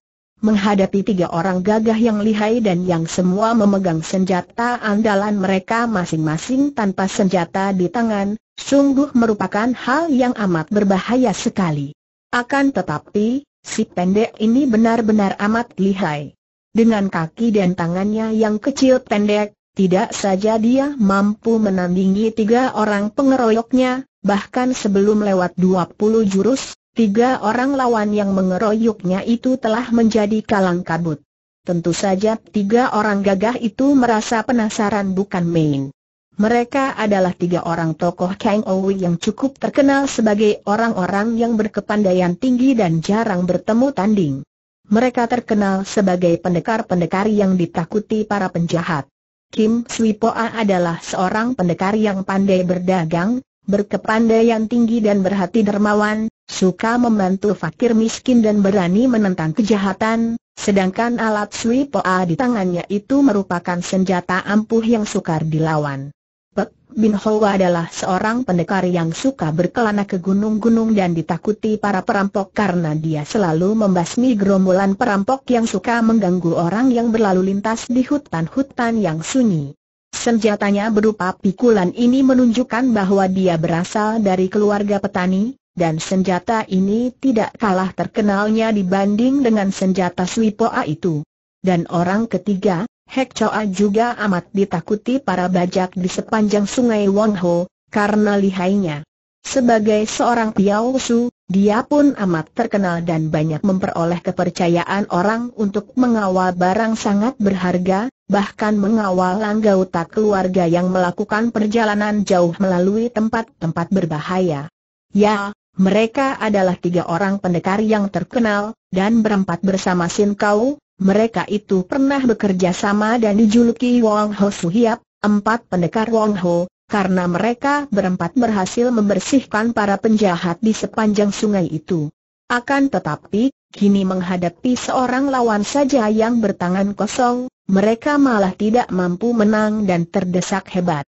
Menghadapi tiga orang gagah yang lihai dan yang semua memegang senjata andalan mereka masing-masing tanpa senjata di tangan, sungguh merupakan hal yang amat berbahaya sekali. Akan tetapi, si pendek ini benar-benar amat lihai. Dengan kaki dan tangannya yang kecil pendek, tidak saja dia mampu menandingi tiga orang pengeroyoknya, bahkan sebelum lewat 20 jurus, Tiga orang lawan yang mengeroyoknya itu telah menjadi kalang kabut. Tentu saja tiga orang gagah itu merasa penasaran bukan main. Mereka adalah tiga orang tokoh Kang Owi yang cukup terkenal sebagai orang-orang yang berkepandaian tinggi dan jarang bertemu tanding. Mereka terkenal sebagai pendekar-pendekar yang ditakuti para penjahat. Kim Sui Poa adalah seorang pendekar yang pandai berdagang, berkepandaian tinggi dan berhati dermawan, suka membantu fakir miskin dan berani menentang kejahatan, sedangkan alat Sui Poa di tangannya itu merupakan senjata ampuh yang sukar dilawan. Pek Bin Hoa adalah seorang pendekar yang suka berkelana ke gunung-gunung dan ditakuti para perampok karena dia selalu membasmi gerombolan perampok yang suka mengganggu orang yang berlalu lintas di hutan-hutan yang sunyi. Senjatanya berupa pikulan ini menunjukkan bahwa dia berasal dari keluarga petani, dan senjata ini tidak kalah terkenalnya dibanding dengan senjata Swipoa itu. Dan orang ketiga, Hek Choa juga amat ditakuti para bajak di sepanjang sungai Wong karena lihainya. Sebagai seorang Piao Su, dia pun amat terkenal dan banyak memperoleh kepercayaan orang untuk mengawal barang sangat berharga, bahkan mengawal anggota keluarga yang melakukan perjalanan jauh melalui tempat-tempat berbahaya. Ya, mereka adalah tiga orang pendekar yang terkenal, dan berempat bersama Sin Kau, mereka itu pernah bekerja sama dan dijuluki Wong Ho Su Suhiap, empat pendekar Wong Ho, karena mereka berempat berhasil membersihkan para penjahat di sepanjang sungai itu. Akan tetapi, kini menghadapi seorang lawan saja yang bertangan kosong, mereka malah tidak mampu menang dan terdesak hebat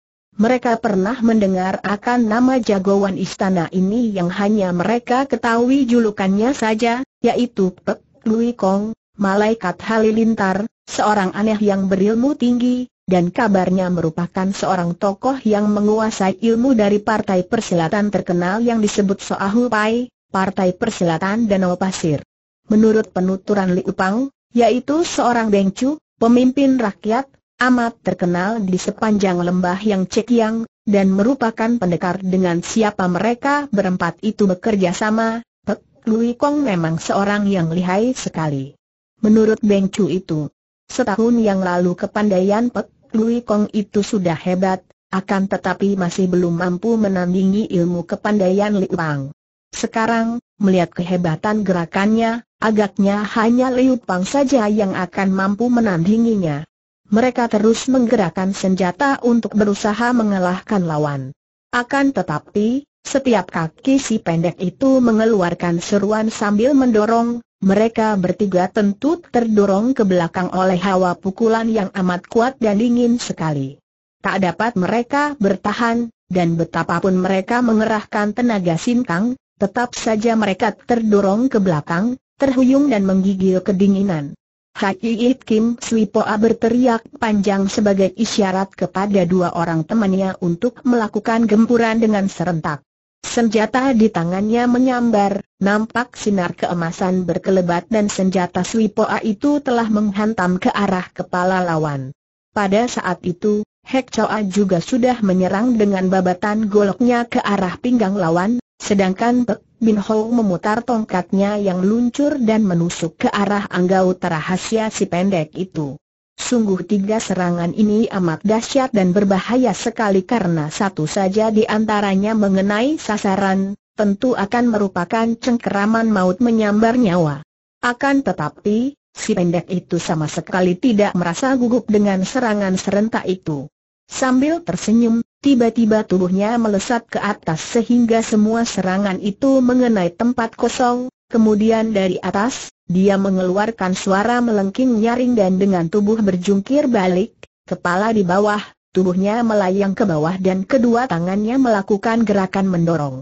mereka pernah mendengar akan nama jagoan istana ini yang hanya mereka ketahui julukannya saja, yaitu Pek Lui Kong, malaikat halilintar, seorang aneh yang berilmu tinggi, dan kabarnya merupakan seorang tokoh yang menguasai ilmu dari partai persilatan terkenal yang disebut Soahu Pai, partai persilatan Danau Pasir. Menurut penuturan Liu Pang, yaitu seorang Bengcu, pemimpin rakyat, amat terkenal di sepanjang lembah yang cekiang, dan merupakan pendekar dengan siapa mereka berempat itu bekerja sama, Pek Lui Kong memang seorang yang lihai sekali. Menurut Beng Chu itu, setahun yang lalu kepandaian Pek Lui Kong itu sudah hebat, akan tetapi masih belum mampu menandingi ilmu kepandaian Liu Pang. Sekarang, melihat kehebatan gerakannya, agaknya hanya Liu Pang saja yang akan mampu menandinginya mereka terus menggerakkan senjata untuk berusaha mengalahkan lawan. Akan tetapi, setiap kaki si pendek itu mengeluarkan seruan sambil mendorong, mereka bertiga tentu terdorong ke belakang oleh hawa pukulan yang amat kuat dan dingin sekali. Tak dapat mereka bertahan, dan betapapun mereka mengerahkan tenaga sinkang, tetap saja mereka terdorong ke belakang, terhuyung dan menggigil kedinginan. Hakiit Kim Swipoa berteriak panjang sebagai isyarat kepada dua orang temannya untuk melakukan gempuran dengan serentak. Senjata di tangannya menyambar, nampak sinar keemasan berkelebat dan senjata Swipoa itu telah menghantam ke arah kepala lawan. Pada saat itu, Hek Choa juga sudah menyerang dengan babatan goloknya ke arah pinggang lawan, sedangkan Pek Bin Ho memutar tongkatnya yang luncur dan menusuk ke arah anggau terahasia si pendek itu. Sungguh tiga serangan ini amat dahsyat dan berbahaya sekali karena satu saja di antaranya mengenai sasaran, tentu akan merupakan cengkeraman maut menyambar nyawa. Akan tetapi, si pendek itu sama sekali tidak merasa gugup dengan serangan serentak itu. Sambil tersenyum, Tiba-tiba tubuhnya melesat ke atas sehingga semua serangan itu mengenai tempat kosong, kemudian dari atas, dia mengeluarkan suara melengking nyaring dan dengan tubuh berjungkir balik, kepala di bawah, tubuhnya melayang ke bawah dan kedua tangannya melakukan gerakan mendorong.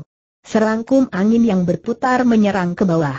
Serangkum angin yang berputar menyerang ke bawah.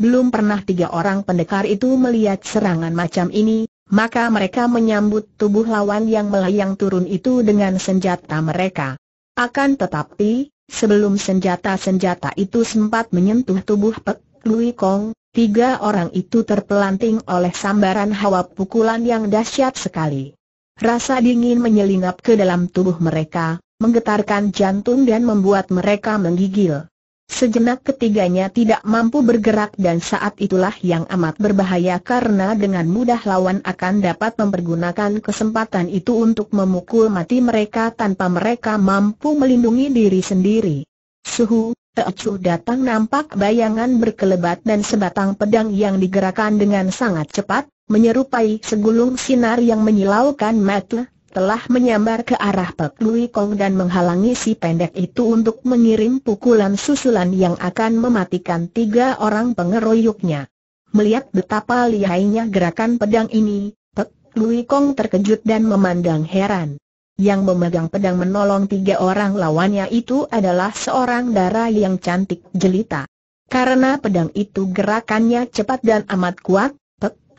Belum pernah tiga orang pendekar itu melihat serangan macam ini, maka mereka menyambut tubuh lawan yang melayang turun itu dengan senjata mereka. Akan tetapi, sebelum senjata-senjata itu sempat menyentuh tubuh Pek Lui Kong, tiga orang itu terpelanting oleh sambaran hawa pukulan yang dahsyat sekali. Rasa dingin menyelinap ke dalam tubuh mereka, menggetarkan jantung dan membuat mereka menggigil. Sejenak ketiganya tidak mampu bergerak dan saat itulah yang amat berbahaya karena dengan mudah lawan akan dapat mempergunakan kesempatan itu untuk memukul mati mereka tanpa mereka mampu melindungi diri sendiri. Suhu, Teocu datang nampak bayangan berkelebat dan sebatang pedang yang digerakkan dengan sangat cepat, menyerupai segulung sinar yang menyilaukan mata, telah menyambar ke arah Pek Lui Kong dan menghalangi si pendek itu untuk mengirim pukulan susulan yang akan mematikan tiga orang pengeroyoknya. Melihat betapa lihainya gerakan pedang ini, Pek Lui Kong terkejut dan memandang heran. Yang memegang pedang menolong tiga orang lawannya itu adalah seorang darah yang cantik jelita. Karena pedang itu gerakannya cepat dan amat kuat,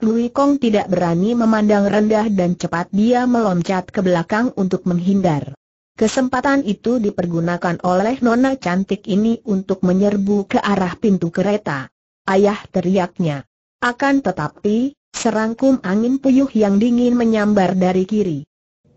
Lui Kong tidak berani memandang rendah dan cepat dia meloncat ke belakang untuk menghindar. Kesempatan itu dipergunakan oleh nona cantik ini untuk menyerbu ke arah pintu kereta. Ayah teriaknya. Akan tetapi, serangkum angin puyuh yang dingin menyambar dari kiri.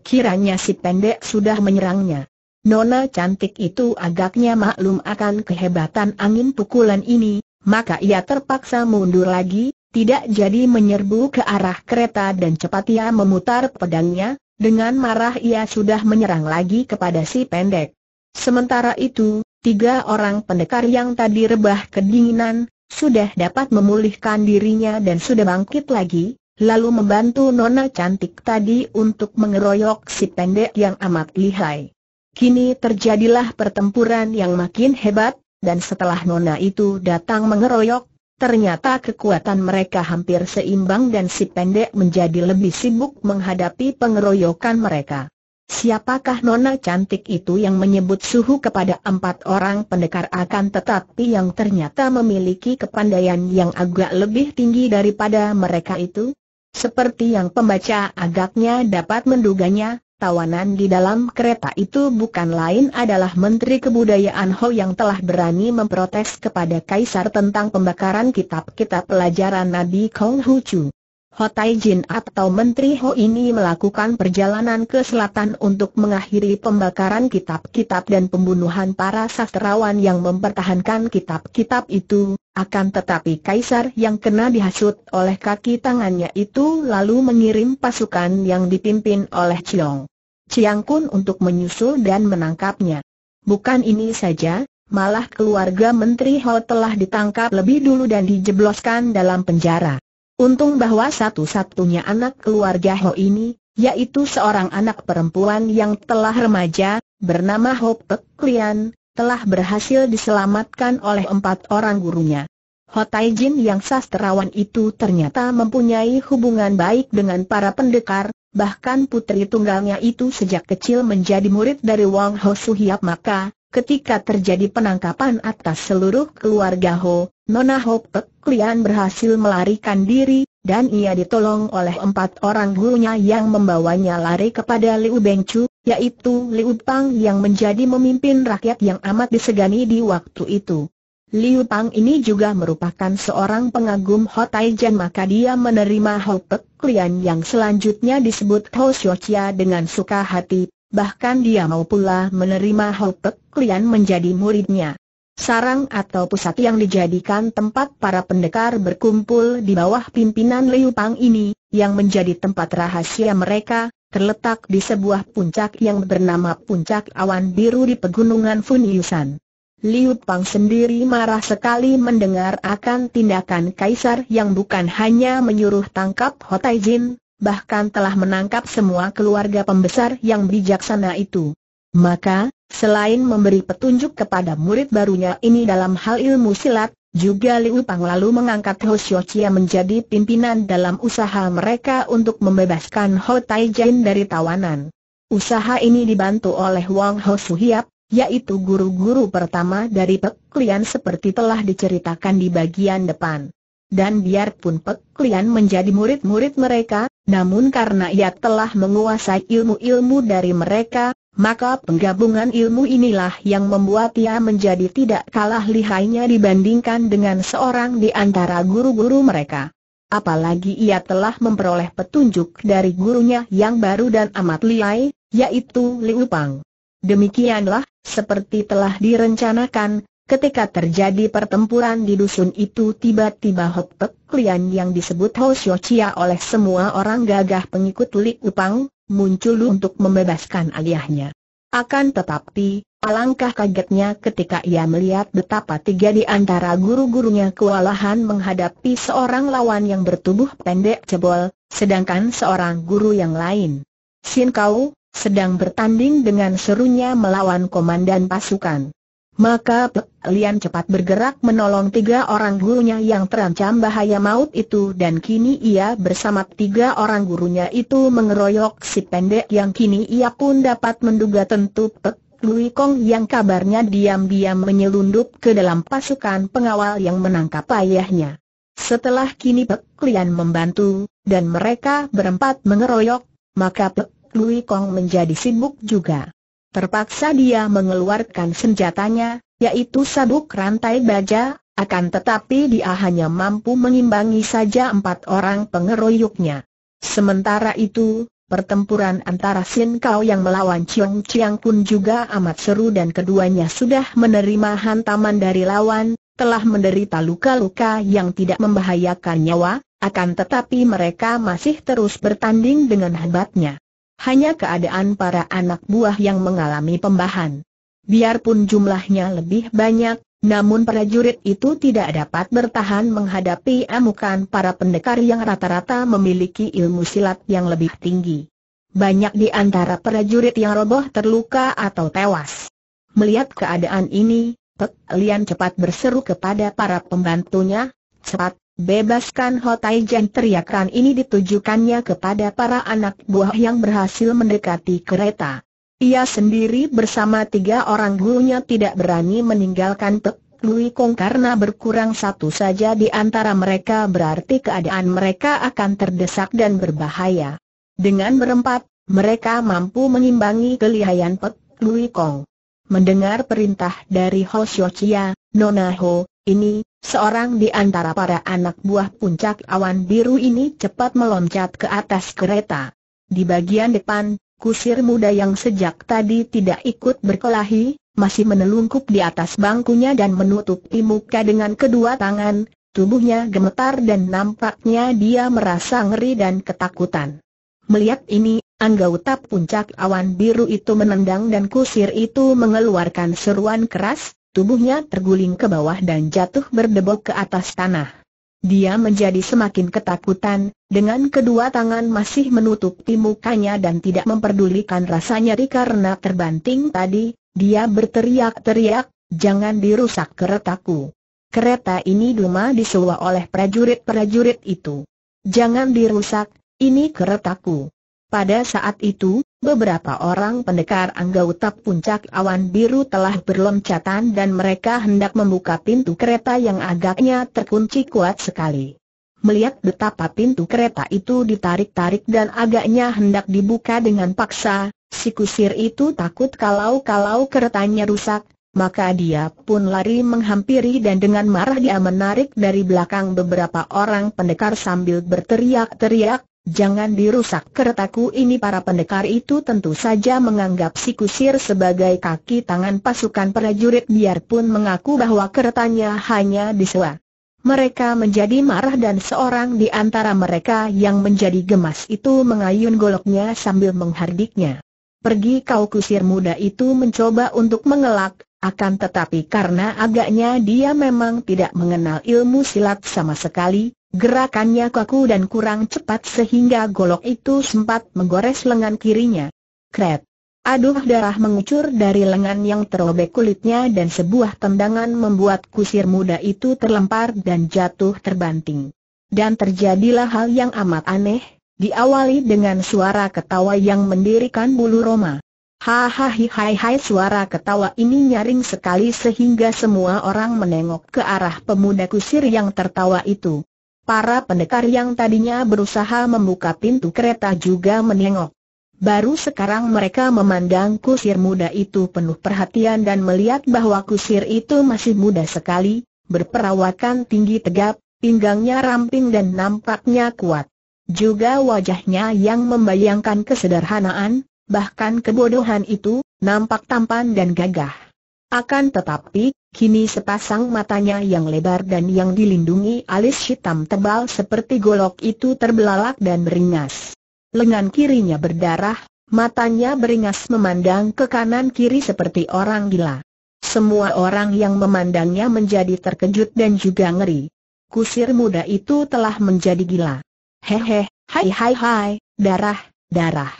Kiranya si pendek sudah menyerangnya. Nona cantik itu agaknya maklum akan kehebatan angin pukulan ini, maka ia terpaksa mundur lagi, tidak jadi menyerbu ke arah kereta dan cepat ia memutar pedangnya, dengan marah ia sudah menyerang lagi kepada si pendek. Sementara itu, tiga orang pendekar yang tadi rebah kedinginan, sudah dapat memulihkan dirinya dan sudah bangkit lagi, lalu membantu nona cantik tadi untuk mengeroyok si pendek yang amat lihai. Kini terjadilah pertempuran yang makin hebat, dan setelah nona itu datang mengeroyok Ternyata kekuatan mereka hampir seimbang dan si pendek menjadi lebih sibuk menghadapi pengeroyokan mereka. Siapakah nona cantik itu yang menyebut suhu kepada empat orang pendekar akan tetapi yang ternyata memiliki kepandaian yang agak lebih tinggi daripada mereka itu? Seperti yang pembaca agaknya dapat menduganya, Tawanan di dalam kereta itu bukan lain adalah Menteri Kebudayaan Ho yang telah berani memprotes kepada Kaisar tentang pembakaran kitab-kitab pelajaran Nabi Kong Hu Chu. Hotai Jin atau Menteri Ho ini melakukan perjalanan ke selatan untuk mengakhiri pembakaran kitab-kitab dan pembunuhan para sastrawan yang mempertahankan kitab-kitab itu, akan tetapi kaisar yang kena dihasut oleh kaki tangannya itu lalu mengirim pasukan yang dipimpin oleh Chiong. Chiang Kun untuk menyusul dan menangkapnya. Bukan ini saja, malah keluarga Menteri Ho telah ditangkap lebih dulu dan dijebloskan dalam penjara. Untung bahwa satu-satunya anak keluarga Ho ini, yaitu seorang anak perempuan yang telah remaja, bernama Ho Pek Lian, telah berhasil diselamatkan oleh empat orang gurunya. Ho Jin yang sastrawan itu ternyata mempunyai hubungan baik dengan para pendekar, bahkan putri tunggalnya itu sejak kecil menjadi murid dari Wang Ho Suhiap maka, ketika terjadi penangkapan atas seluruh keluarga Ho, Nona Hop Pek Lian berhasil melarikan diri, dan ia ditolong oleh empat orang gurunya yang membawanya lari kepada Liu Bengcu, yaitu Liu Pang yang menjadi memimpin rakyat yang amat disegani di waktu itu. Liu Pang ini juga merupakan seorang pengagum Hotai Jan maka dia menerima Hopek Lian yang selanjutnya disebut Ho Xiochia dengan suka hati, bahkan dia mau pula menerima Hopek Lian menjadi muridnya sarang atau pusat yang dijadikan tempat para pendekar berkumpul di bawah pimpinan Liu Pang ini, yang menjadi tempat rahasia mereka, terletak di sebuah puncak yang bernama Puncak Awan Biru di Pegunungan Funiusan. Liu Pang sendiri marah sekali mendengar akan tindakan kaisar yang bukan hanya menyuruh tangkap Hotai Jin, bahkan telah menangkap semua keluarga pembesar yang bijaksana itu. Maka, Selain memberi petunjuk kepada murid barunya ini dalam hal ilmu silat, juga Liu Pang lalu mengangkat Ho Xiu Chia menjadi pimpinan dalam usaha mereka untuk membebaskan Ho Tai Jin dari tawanan. Usaha ini dibantu oleh Wang Ho Hiap, yaitu guru-guru pertama dari Pek Lian seperti telah diceritakan di bagian depan. Dan biarpun Pek Lian menjadi murid-murid mereka, namun karena ia telah menguasai ilmu-ilmu dari mereka, maka penggabungan ilmu inilah yang membuat ia menjadi tidak kalah lihainya dibandingkan dengan seorang di antara guru-guru mereka. Apalagi ia telah memperoleh petunjuk dari gurunya yang baru dan amat lihai, yaitu Liu Pang. Demikianlah, seperti telah direncanakan, ketika terjadi pertempuran di dusun itu tiba-tiba Hotpek klien Lian yang disebut Ho Chia oleh semua orang gagah pengikut Liu Pang, muncul untuk membebaskan ayahnya. Akan tetapi, alangkah kagetnya ketika ia melihat betapa tiga di antara guru-gurunya kewalahan menghadapi seorang lawan yang bertubuh pendek cebol, sedangkan seorang guru yang lain, Sin Kau, sedang bertanding dengan serunya melawan komandan pasukan. Maka Pek Lian cepat bergerak menolong tiga orang gurunya yang terancam bahaya maut itu dan kini ia bersama tiga orang gurunya itu mengeroyok si pendek yang kini ia pun dapat menduga tentu Pek Lui Kong yang kabarnya diam-diam menyelundup ke dalam pasukan pengawal yang menangkap ayahnya. Setelah kini Pek Lian membantu, dan mereka berempat mengeroyok, maka Pek Lui Kong menjadi sibuk juga. Terpaksa dia mengeluarkan senjatanya, yaitu sabuk rantai baja, akan tetapi dia hanya mampu mengimbangi saja empat orang pengeroyoknya. Sementara itu, pertempuran antara Sin Kau yang melawan Chiong Chiang pun juga amat seru dan keduanya sudah menerima hantaman dari lawan, telah menderita luka-luka yang tidak membahayakan nyawa, akan tetapi mereka masih terus bertanding dengan hebatnya. Hanya keadaan para anak buah yang mengalami pembahan. Biarpun jumlahnya lebih banyak, namun prajurit itu tidak dapat bertahan menghadapi amukan para pendekar yang rata-rata memiliki ilmu silat yang lebih tinggi. Banyak di antara prajurit yang roboh terluka atau tewas. Melihat keadaan ini, Pek Lian cepat berseru kepada para pembantunya, cepat, Bebaskan Hotai Jan teriakan ini ditujukannya kepada para anak buah yang berhasil mendekati kereta. Ia sendiri bersama tiga orang gurunya tidak berani meninggalkan Pek Lui Kong karena berkurang satu saja di antara mereka berarti keadaan mereka akan terdesak dan berbahaya. Dengan berempat, mereka mampu mengimbangi kelihayan Pek Lui Kong. Mendengar perintah dari Ho Xiao Chia, Nona Ho, ini, Seorang di antara para anak buah puncak awan biru ini cepat meloncat ke atas kereta. Di bagian depan, kusir muda yang sejak tadi tidak ikut berkelahi, masih menelungkup di atas bangkunya dan menutupi muka dengan kedua tangan, tubuhnya gemetar dan nampaknya dia merasa ngeri dan ketakutan. Melihat ini, anggota puncak awan biru itu menendang dan kusir itu mengeluarkan seruan keras, tubuhnya terguling ke bawah dan jatuh berdebok ke atas tanah. Dia menjadi semakin ketakutan, dengan kedua tangan masih menutupi mukanya dan tidak memperdulikan rasa nyeri karena terbanting tadi, dia berteriak-teriak, jangan dirusak keretaku. Kereta ini Duma disewa oleh prajurit-prajurit itu. Jangan dirusak, ini keretaku. Pada saat itu, beberapa orang pendekar anggota puncak awan biru telah berlompatan dan mereka hendak membuka pintu kereta yang agaknya terkunci kuat sekali. Melihat betapa pintu kereta itu ditarik-tarik dan agaknya hendak dibuka dengan paksa, si kusir itu takut kalau-kalau keretanya rusak, maka dia pun lari menghampiri dan dengan marah dia menarik dari belakang beberapa orang pendekar sambil berteriak-teriak, Jangan dirusak keretaku ini para pendekar itu tentu saja menganggap si kusir sebagai kaki tangan pasukan prajurit biarpun mengaku bahwa keretanya hanya disewa. Mereka menjadi marah dan seorang di antara mereka yang menjadi gemas itu mengayun goloknya sambil menghardiknya. Pergi kau kusir muda itu mencoba untuk mengelak, akan tetapi karena agaknya dia memang tidak mengenal ilmu silat sama sekali, Gerakannya kaku dan kurang cepat sehingga golok itu sempat menggores lengan kirinya. Kret. Aduh darah mengucur dari lengan yang terobek kulitnya dan sebuah tendangan membuat kusir muda itu terlempar dan jatuh terbanting. Dan terjadilah hal yang amat aneh, diawali dengan suara ketawa yang mendirikan bulu roma. Hahaha hai hai suara ketawa ini nyaring sekali sehingga semua orang menengok ke arah pemuda kusir yang tertawa itu. Para pendekar yang tadinya berusaha membuka pintu kereta juga menengok. Baru sekarang mereka memandang kusir muda itu penuh perhatian dan melihat bahwa kusir itu masih muda sekali, berperawakan tinggi tegap, pinggangnya ramping dan nampaknya kuat. Juga wajahnya yang membayangkan kesederhanaan, bahkan kebodohan itu, nampak tampan dan gagah. Akan tetapi, kini sepasang matanya yang lebar dan yang dilindungi alis hitam tebal seperti golok itu terbelalak dan beringas. Lengan kirinya berdarah, matanya beringas memandang ke kanan kiri seperti orang gila. Semua orang yang memandangnya menjadi terkejut dan juga ngeri. Kusir muda itu telah menjadi gila. Hehe, hai hai hai, darah, darah.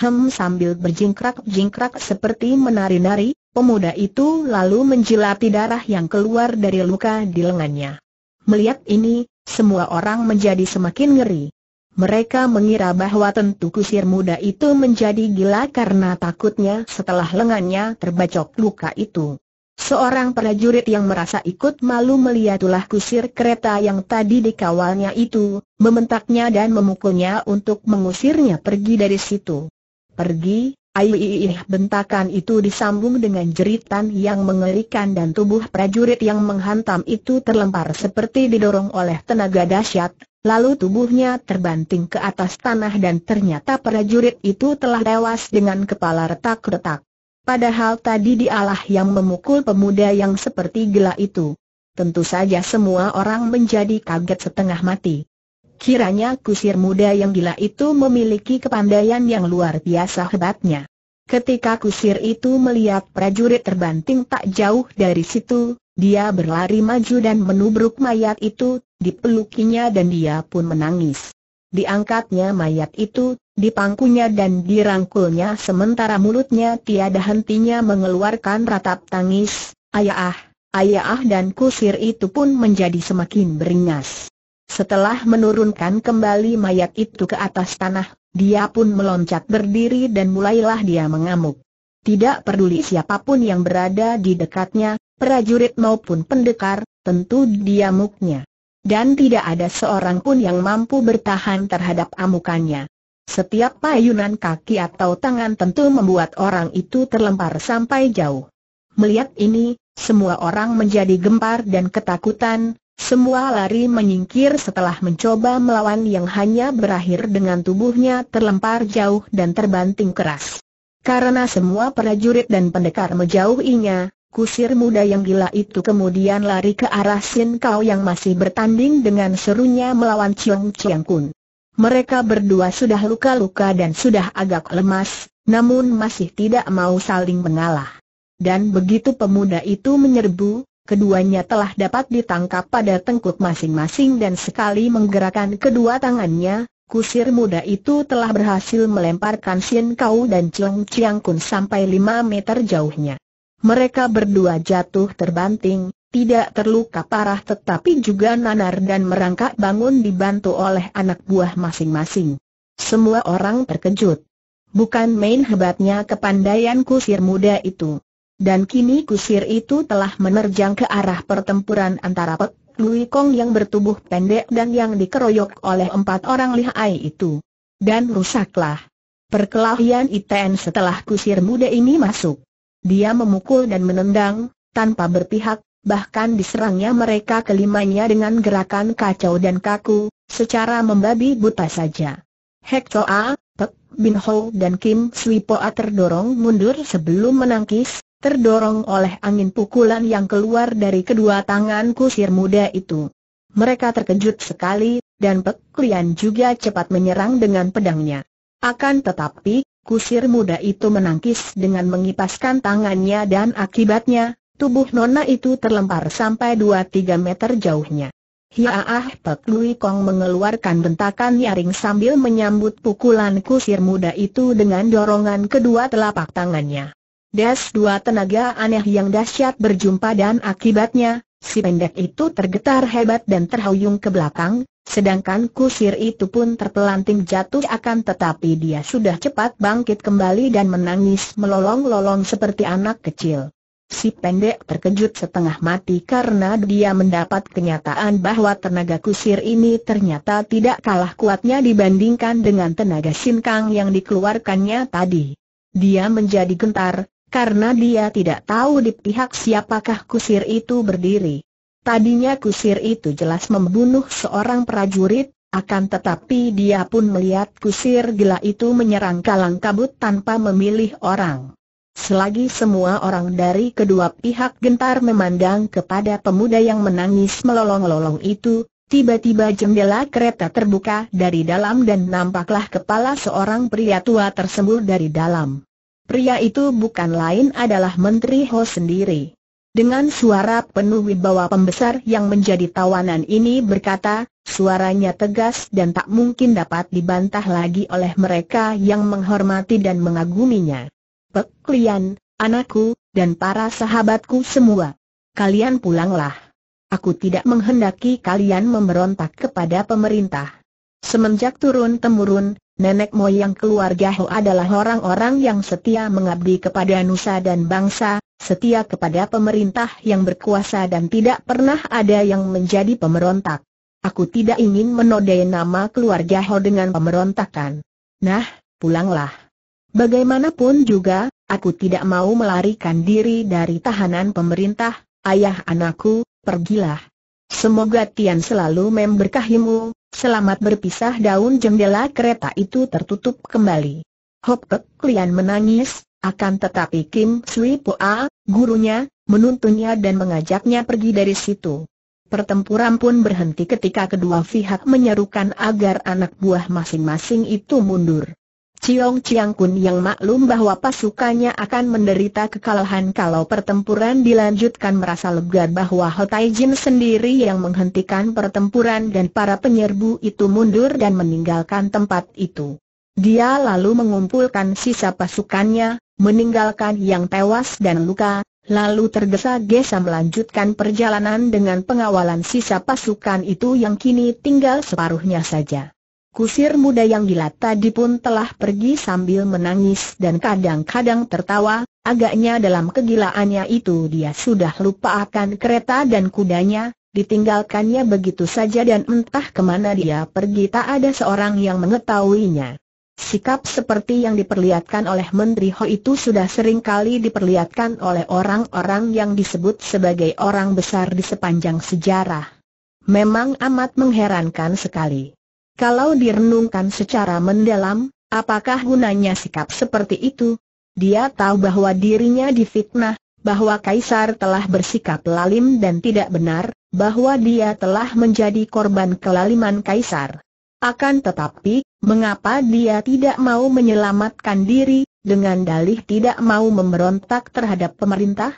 Hem sambil berjingkrak-jingkrak seperti menari-nari, Pemuda itu lalu menjilati darah yang keluar dari luka di lengannya. Melihat ini, semua orang menjadi semakin ngeri. Mereka mengira bahwa tentu kusir muda itu menjadi gila karena takutnya setelah lengannya terbacok luka itu. Seorang prajurit yang merasa ikut malu melihat kusir kereta yang tadi dikawalnya itu, membentaknya dan memukulnya untuk mengusirnya pergi dari situ. Pergi, Aiih bentakan itu disambung dengan jeritan yang mengerikan dan tubuh prajurit yang menghantam itu terlempar seperti didorong oleh tenaga dahsyat, lalu tubuhnya terbanting ke atas tanah dan ternyata prajurit itu telah tewas dengan kepala retak-retak. Padahal tadi dialah yang memukul pemuda yang seperti gila itu. Tentu saja semua orang menjadi kaget setengah mati. Kiranya kusir muda yang gila itu memiliki kepandaian yang luar biasa hebatnya. Ketika kusir itu melihat prajurit terbanting tak jauh dari situ, dia berlari maju dan menubruk mayat itu, dipelukinya dan dia pun menangis. Diangkatnya mayat itu, dipangkunya dan dirangkulnya sementara mulutnya tiada hentinya mengeluarkan ratap tangis, ayah, ah, ayah ah dan kusir itu pun menjadi semakin beringas. Setelah menurunkan kembali mayat itu ke atas tanah, dia pun meloncat berdiri dan mulailah dia mengamuk. Tidak peduli siapapun yang berada di dekatnya, prajurit maupun pendekar, tentu diamuknya. Dan tidak ada seorang pun yang mampu bertahan terhadap amukannya. Setiap payunan kaki atau tangan tentu membuat orang itu terlempar sampai jauh. Melihat ini, semua orang menjadi gempar dan ketakutan, semua lari menyingkir setelah mencoba melawan yang hanya berakhir dengan tubuhnya terlempar jauh dan terbanting keras. Karena semua prajurit dan pendekar menjauhinya, kusir muda yang gila itu kemudian lari ke arah Sin Kau yang masih bertanding dengan serunya melawan Chiong Chiang Kun. Mereka berdua sudah luka-luka dan sudah agak lemas, namun masih tidak mau saling mengalah. Dan begitu pemuda itu menyerbu, keduanya telah dapat ditangkap pada tengkuk masing-masing dan sekali menggerakkan kedua tangannya, kusir muda itu telah berhasil melemparkan Sien Kau dan Chong Chiang Kun sampai lima meter jauhnya. Mereka berdua jatuh terbanting, tidak terluka parah tetapi juga nanar dan merangkak bangun dibantu oleh anak buah masing-masing. Semua orang terkejut. Bukan main hebatnya kepandaian kusir muda itu. Dan kini kusir itu telah menerjang ke arah pertempuran antara Pek Lui Kong yang bertubuh pendek dan yang dikeroyok oleh empat orang lihai itu. Dan rusaklah. Perkelahian ITN setelah kusir muda ini masuk. Dia memukul dan menendang, tanpa berpihak, bahkan diserangnya mereka kelimanya dengan gerakan kacau dan kaku, secara membabi buta saja. Hek Choa, Pek Bin Ho dan Kim Sui Poa terdorong mundur sebelum menangkis, terdorong oleh angin pukulan yang keluar dari kedua tangan kusir muda itu. Mereka terkejut sekali, dan Pek juga cepat menyerang dengan pedangnya. Akan tetapi, kusir muda itu menangkis dengan mengipaskan tangannya dan akibatnya, tubuh Nona itu terlempar sampai 2-3 meter jauhnya. Hiaah Pek Lui Kong mengeluarkan bentakan nyaring sambil menyambut pukulan kusir muda itu dengan dorongan kedua telapak tangannya. Das dua tenaga aneh yang dahsyat berjumpa dan akibatnya, si pendek itu tergetar hebat dan terhuyung ke belakang, sedangkan kusir itu pun terpelanting jatuh akan tetapi dia sudah cepat bangkit kembali dan menangis melolong-lolong seperti anak kecil. Si pendek terkejut setengah mati karena dia mendapat kenyataan bahwa tenaga kusir ini ternyata tidak kalah kuatnya dibandingkan dengan tenaga sinkang yang dikeluarkannya tadi. Dia menjadi gentar, karena dia tidak tahu di pihak siapakah kusir itu berdiri. Tadinya kusir itu jelas membunuh seorang prajurit, akan tetapi dia pun melihat kusir gila itu menyerang kalang kabut tanpa memilih orang. Selagi semua orang dari kedua pihak gentar memandang kepada pemuda yang menangis melolong-lolong itu, tiba-tiba jendela kereta terbuka dari dalam dan nampaklah kepala seorang pria tua tersembul dari dalam. Pria itu bukan lain adalah Menteri Ho sendiri. Dengan suara penuh wibawa pembesar yang menjadi tawanan ini berkata, suaranya tegas dan tak mungkin dapat dibantah lagi oleh mereka yang menghormati dan mengaguminya. Peklian, anakku, dan para sahabatku semua. Kalian pulanglah. Aku tidak menghendaki kalian memberontak kepada pemerintah. Semenjak turun-temurun, Nenek moyang keluarga Ho adalah orang-orang yang setia mengabdi kepada nusa dan bangsa, setia kepada pemerintah yang berkuasa dan tidak pernah ada yang menjadi pemberontak. Aku tidak ingin menodai nama keluarga Ho dengan pemberontakan. Nah, pulanglah. Bagaimanapun juga, aku tidak mau melarikan diri dari tahanan pemerintah, ayah anakku, pergilah. Semoga Tian selalu memberkahimu, selamat berpisah daun jendela kereta itu tertutup kembali. Hop Kek Lian menangis, akan tetapi Kim Sui Poa, gurunya, menuntunnya dan mengajaknya pergi dari situ. Pertempuran pun berhenti ketika kedua pihak menyerukan agar anak buah masing-masing itu mundur. Ciong Chiang Kun yang maklum bahwa pasukannya akan menderita kekalahan kalau pertempuran dilanjutkan merasa lega bahwa Ho Tai Jin sendiri yang menghentikan pertempuran dan para penyerbu itu mundur dan meninggalkan tempat itu. Dia lalu mengumpulkan sisa pasukannya, meninggalkan yang tewas dan luka, lalu tergesa-gesa melanjutkan perjalanan dengan pengawalan sisa pasukan itu yang kini tinggal separuhnya saja. Kusir muda yang gila tadi pun telah pergi sambil menangis dan kadang-kadang tertawa, agaknya dalam kegilaannya itu dia sudah lupa akan kereta dan kudanya, ditinggalkannya begitu saja dan entah kemana dia pergi tak ada seorang yang mengetahuinya. Sikap seperti yang diperlihatkan oleh Menteri Ho itu sudah sering kali diperlihatkan oleh orang-orang yang disebut sebagai orang besar di sepanjang sejarah. Memang amat mengherankan sekali. Kalau direnungkan secara mendalam, apakah gunanya sikap seperti itu? Dia tahu bahwa dirinya difitnah, bahwa Kaisar telah bersikap lalim dan tidak benar, bahwa dia telah menjadi korban kelaliman Kaisar. Akan tetapi, mengapa dia tidak mau menyelamatkan diri, dengan dalih tidak mau memberontak terhadap pemerintah?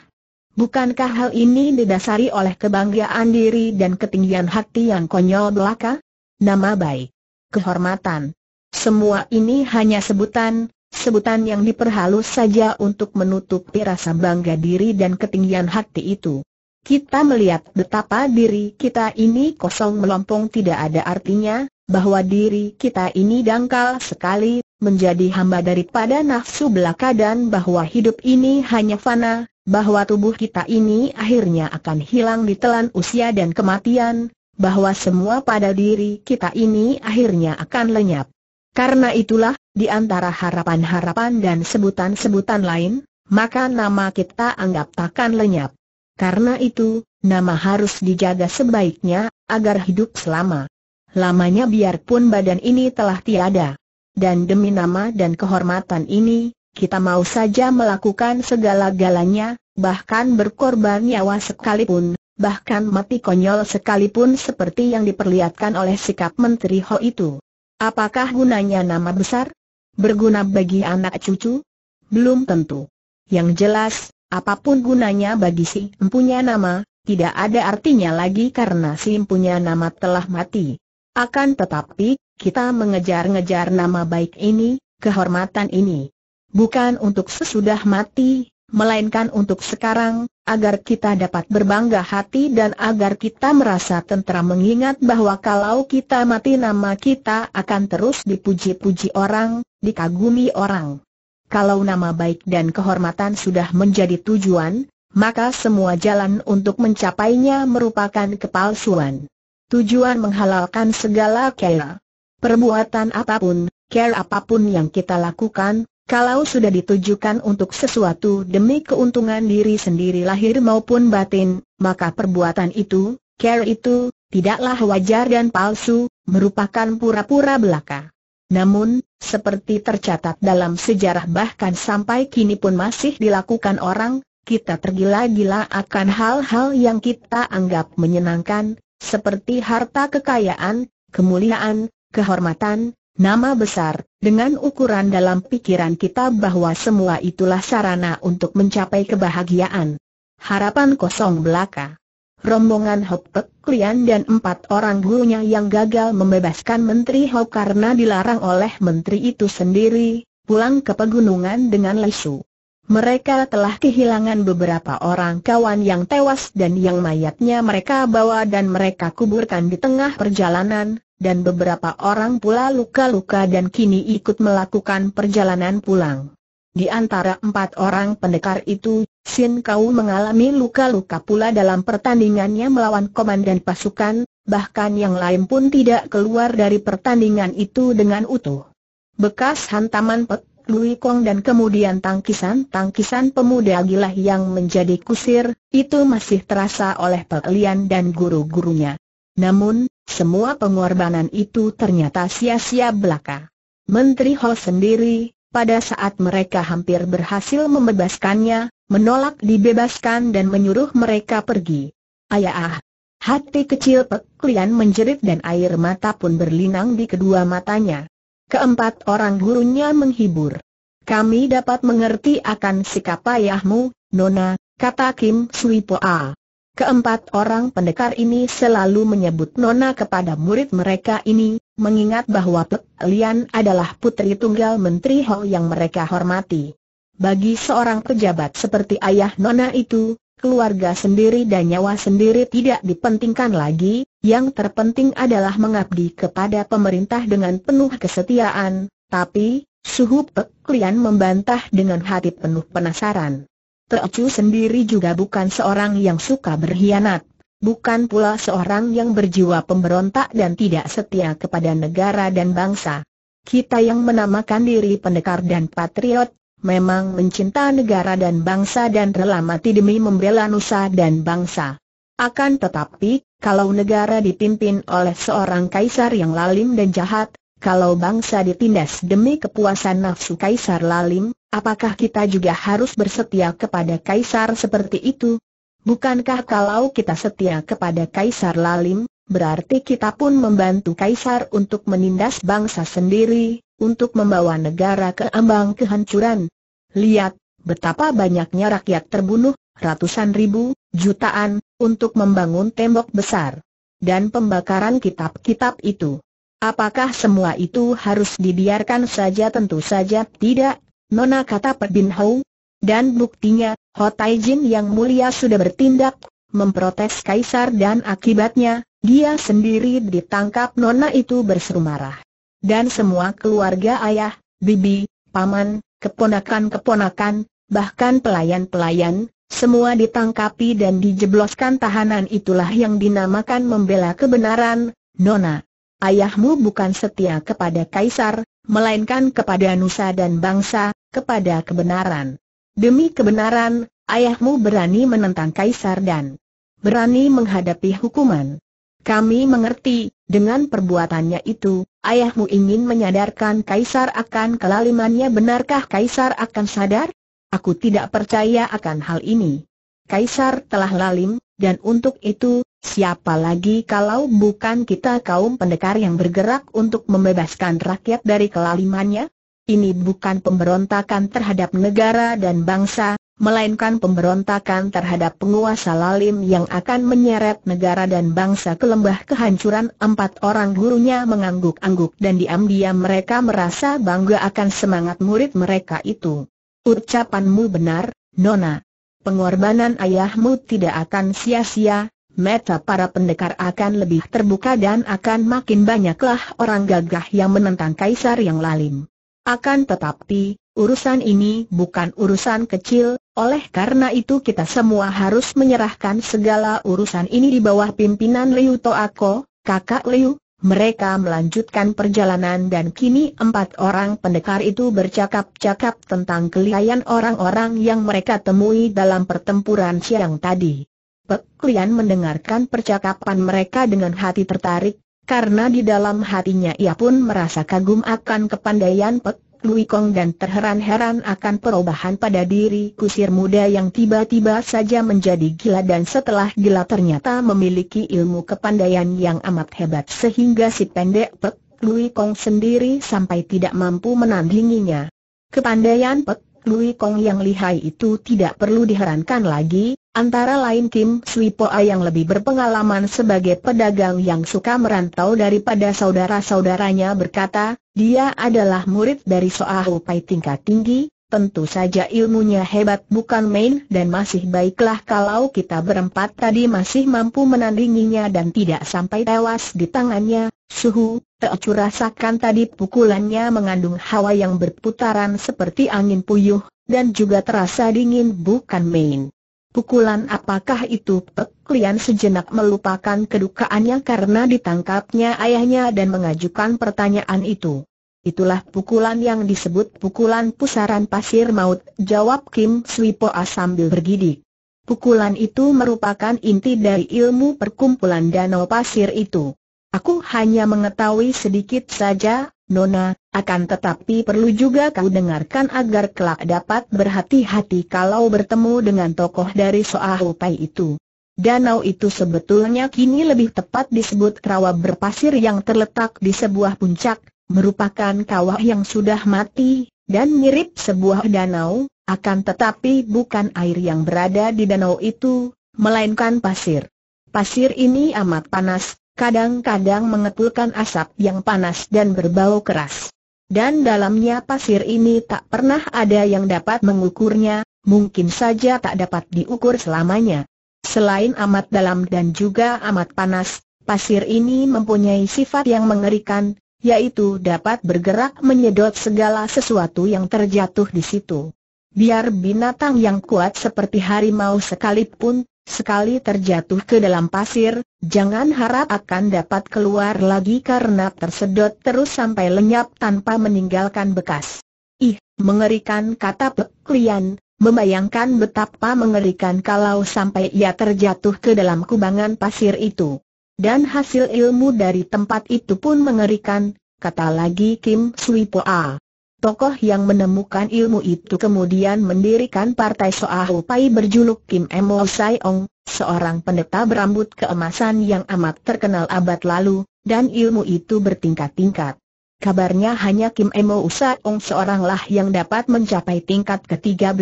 Bukankah hal ini didasari oleh kebanggaan diri dan ketinggian hati yang konyol belaka? nama baik, kehormatan. Semua ini hanya sebutan, sebutan yang diperhalus saja untuk menutupi rasa bangga diri dan ketinggian hati itu. Kita melihat betapa diri kita ini kosong melompong tidak ada artinya, bahwa diri kita ini dangkal sekali, menjadi hamba daripada nafsu belaka dan bahwa hidup ini hanya fana, bahwa tubuh kita ini akhirnya akan hilang ditelan usia dan kematian, bahwa semua pada diri kita ini akhirnya akan lenyap. Karena itulah, di antara harapan-harapan dan sebutan-sebutan lain, maka nama kita anggap takkan lenyap. Karena itu, nama harus dijaga sebaiknya, agar hidup selama. Lamanya biarpun badan ini telah tiada. Dan demi nama dan kehormatan ini, kita mau saja melakukan segala-galanya, bahkan berkorban nyawa sekalipun, bahkan mati konyol sekalipun seperti yang diperlihatkan oleh sikap Menteri Ho itu. Apakah gunanya nama besar? Berguna bagi anak cucu? Belum tentu. Yang jelas, apapun gunanya bagi si empunya nama, tidak ada artinya lagi karena si empunya nama telah mati. Akan tetapi, kita mengejar-ngejar nama baik ini, kehormatan ini. Bukan untuk sesudah mati, melainkan untuk sekarang, agar kita dapat berbangga hati dan agar kita merasa tentera mengingat bahwa kalau kita mati nama kita akan terus dipuji-puji orang, dikagumi orang. Kalau nama baik dan kehormatan sudah menjadi tujuan, maka semua jalan untuk mencapainya merupakan kepalsuan. Tujuan menghalalkan segala care. Perbuatan apapun, care apapun yang kita lakukan, kalau sudah ditujukan untuk sesuatu demi keuntungan diri sendiri lahir maupun batin, maka perbuatan itu, care itu, tidaklah wajar dan palsu, merupakan pura-pura belaka. Namun, seperti tercatat dalam sejarah bahkan sampai kini pun masih dilakukan orang, kita tergila-gila akan hal-hal yang kita anggap menyenangkan, seperti harta kekayaan, kemuliaan, kehormatan, Nama besar, dengan ukuran dalam pikiran kita bahwa semua itulah sarana untuk mencapai kebahagiaan. Harapan kosong belaka. Rombongan Hopek Klian dan empat orang gurunya yang gagal membebaskan Menteri Ho karena dilarang oleh Menteri itu sendiri, pulang ke pegunungan dengan lesu. Mereka telah kehilangan beberapa orang kawan yang tewas dan yang mayatnya mereka bawa dan mereka kuburkan di tengah perjalanan, dan beberapa orang pula luka-luka dan kini ikut melakukan perjalanan pulang. Di antara empat orang pendekar itu, Sin Kau mengalami luka-luka pula dalam pertandingannya melawan komandan pasukan, bahkan yang lain pun tidak keluar dari pertandingan itu dengan utuh. Bekas hantaman Pek Lui Kong dan kemudian tangkisan-tangkisan pemuda gilah yang menjadi kusir, itu masih terasa oleh Pek dan guru-gurunya. Namun, semua pengorbanan itu ternyata sia-sia belaka. Menteri Ho sendiri, pada saat mereka hampir berhasil membebaskannya, menolak dibebaskan dan menyuruh mereka pergi. Ayah, ah, hati kecil Pek Lian menjerit dan air mata pun berlinang di kedua matanya. Keempat orang gurunya menghibur. Kami dapat mengerti akan sikap ayahmu, Nona, kata Kim Sui Poa. Keempat orang pendekar ini selalu menyebut Nona kepada murid mereka ini, mengingat bahwa Pek Lian adalah putri tunggal Menteri Ho yang mereka hormati. Bagi seorang pejabat seperti ayah Nona itu, keluarga sendiri dan nyawa sendiri tidak dipentingkan lagi, yang terpenting adalah mengabdi kepada pemerintah dengan penuh kesetiaan, tapi, suhu Pek Lian membantah dengan hati penuh penasaran. Teocu sendiri juga bukan seorang yang suka berkhianat. Bukan pula seorang yang berjiwa pemberontak dan tidak setia kepada negara dan bangsa. Kita yang menamakan diri pendekar dan patriot, memang mencinta negara dan bangsa dan rela mati demi membela nusa dan bangsa. Akan tetapi, kalau negara dipimpin oleh seorang kaisar yang lalim dan jahat, kalau bangsa ditindas demi kepuasan nafsu Kaisar Lalim, apakah kita juga harus bersetia kepada Kaisar seperti itu? Bukankah kalau kita setia kepada Kaisar Lalim, berarti kita pun membantu Kaisar untuk menindas bangsa sendiri, untuk membawa negara ke ambang kehancuran? Lihat, betapa banyaknya rakyat terbunuh, ratusan ribu, jutaan, untuk membangun tembok besar. Dan pembakaran kitab-kitab itu Apakah semua itu harus dibiarkan saja tentu saja tidak, Nona kata Bin Hou. Dan buktinya, Ho Jin yang mulia sudah bertindak, memprotes Kaisar dan akibatnya, dia sendiri ditangkap Nona itu berseru marah. Dan semua keluarga ayah, bibi, paman, keponakan-keponakan, bahkan pelayan-pelayan, semua ditangkapi dan dijebloskan tahanan itulah yang dinamakan membela kebenaran, Nona ayahmu bukan setia kepada Kaisar, melainkan kepada Nusa dan bangsa, kepada kebenaran. Demi kebenaran, ayahmu berani menentang Kaisar dan berani menghadapi hukuman. Kami mengerti, dengan perbuatannya itu, ayahmu ingin menyadarkan Kaisar akan kelalimannya benarkah Kaisar akan sadar? Aku tidak percaya akan hal ini. Kaisar telah lalim, dan untuk itu, siapa lagi kalau bukan kita kaum pendekar yang bergerak untuk membebaskan rakyat dari kelalimannya? Ini bukan pemberontakan terhadap negara dan bangsa, melainkan pemberontakan terhadap penguasa lalim yang akan menyeret negara dan bangsa ke lembah kehancuran. Empat orang gurunya mengangguk-angguk dan diam-diam mereka merasa bangga akan semangat murid mereka itu. Ucapanmu benar, Nona pengorbanan ayahmu tidak akan sia-sia, Meta para pendekar akan lebih terbuka dan akan makin banyaklah orang gagah yang menentang kaisar yang lalim. Akan tetapi, urusan ini bukan urusan kecil, oleh karena itu kita semua harus menyerahkan segala urusan ini di bawah pimpinan Liu Toako, kakak Liu, mereka melanjutkan perjalanan dan kini empat orang pendekar itu bercakap-cakap tentang kelihayan orang-orang yang mereka temui dalam pertempuran siang tadi. Peklian mendengarkan percakapan mereka dengan hati tertarik, karena di dalam hatinya ia pun merasa kagum akan kepandaian Pek Lui Kong dan terheran-heran akan perubahan pada diri kusir muda yang tiba-tiba saja menjadi gila dan setelah gila ternyata memiliki ilmu kepandaian yang amat hebat sehingga si pendek Pek Lui Kong sendiri sampai tidak mampu menandinginya. Kepandaian Pek Lui Kong yang lihai itu tidak perlu diherankan lagi, Antara lain Kim Swipoa yang lebih berpengalaman sebagai pedagang yang suka merantau daripada saudara-saudaranya berkata, dia adalah murid dari Soahu Pai tingkat tinggi, Tentu saja ilmunya hebat bukan main dan masih baiklah kalau kita berempat tadi masih mampu menandinginya dan tidak sampai tewas di tangannya. Suhu, Teocu rasakan tadi pukulannya mengandung hawa yang berputaran seperti angin puyuh, dan juga terasa dingin bukan main. Pukulan apakah itu? Klien sejenak melupakan kedukaannya karena ditangkapnya ayahnya dan mengajukan pertanyaan itu. Itulah pukulan yang disebut pukulan pusaran pasir maut, jawab Kim Swipoa sambil bergidik. Pukulan itu merupakan inti dari ilmu perkumpulan danau pasir itu. Aku hanya mengetahui sedikit saja, Nona, akan tetapi perlu juga kau dengarkan agar kelak dapat berhati-hati kalau bertemu dengan tokoh dari Soah Pai itu. Danau itu sebetulnya kini lebih tepat disebut rawa berpasir yang terletak di sebuah puncak, merupakan kawah yang sudah mati, dan mirip sebuah danau, akan tetapi bukan air yang berada di danau itu, melainkan pasir. Pasir ini amat panas, kadang-kadang mengepulkan asap yang panas dan berbau keras. Dan dalamnya pasir ini tak pernah ada yang dapat mengukurnya, mungkin saja tak dapat diukur selamanya. Selain amat dalam dan juga amat panas, pasir ini mempunyai sifat yang mengerikan, yaitu dapat bergerak menyedot segala sesuatu yang terjatuh di situ. Biar binatang yang kuat seperti harimau sekalipun, Sekali terjatuh ke dalam pasir, jangan harap akan dapat keluar lagi karena tersedot terus sampai lenyap tanpa meninggalkan bekas. Ih, mengerikan kata Pek Lian, membayangkan betapa mengerikan kalau sampai ia terjatuh ke dalam kubangan pasir itu. Dan hasil ilmu dari tempat itu pun mengerikan, kata lagi Kim Sui Poa. Tokoh yang menemukan ilmu itu kemudian mendirikan partai Soahu Pai berjuluk Kim Emo Sai Ong, seorang pendeta berambut keemasan yang amat terkenal abad lalu, dan ilmu itu bertingkat-tingkat. Kabarnya hanya Kim Emo Sai Ong seoranglah yang dapat mencapai tingkat ke-13.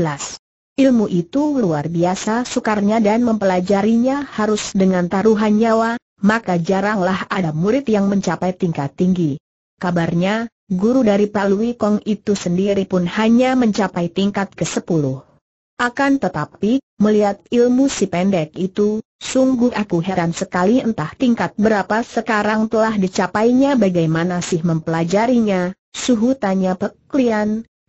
Ilmu itu luar biasa sukarnya dan mempelajarinya harus dengan taruhan nyawa, maka jaranglah ada murid yang mencapai tingkat tinggi. Kabarnya, guru dari Pak Kong itu sendiri pun hanya mencapai tingkat ke-10. Akan tetapi, melihat ilmu si pendek itu, sungguh aku heran sekali entah tingkat berapa sekarang telah dicapainya bagaimana sih mempelajarinya, suhu tanya Pek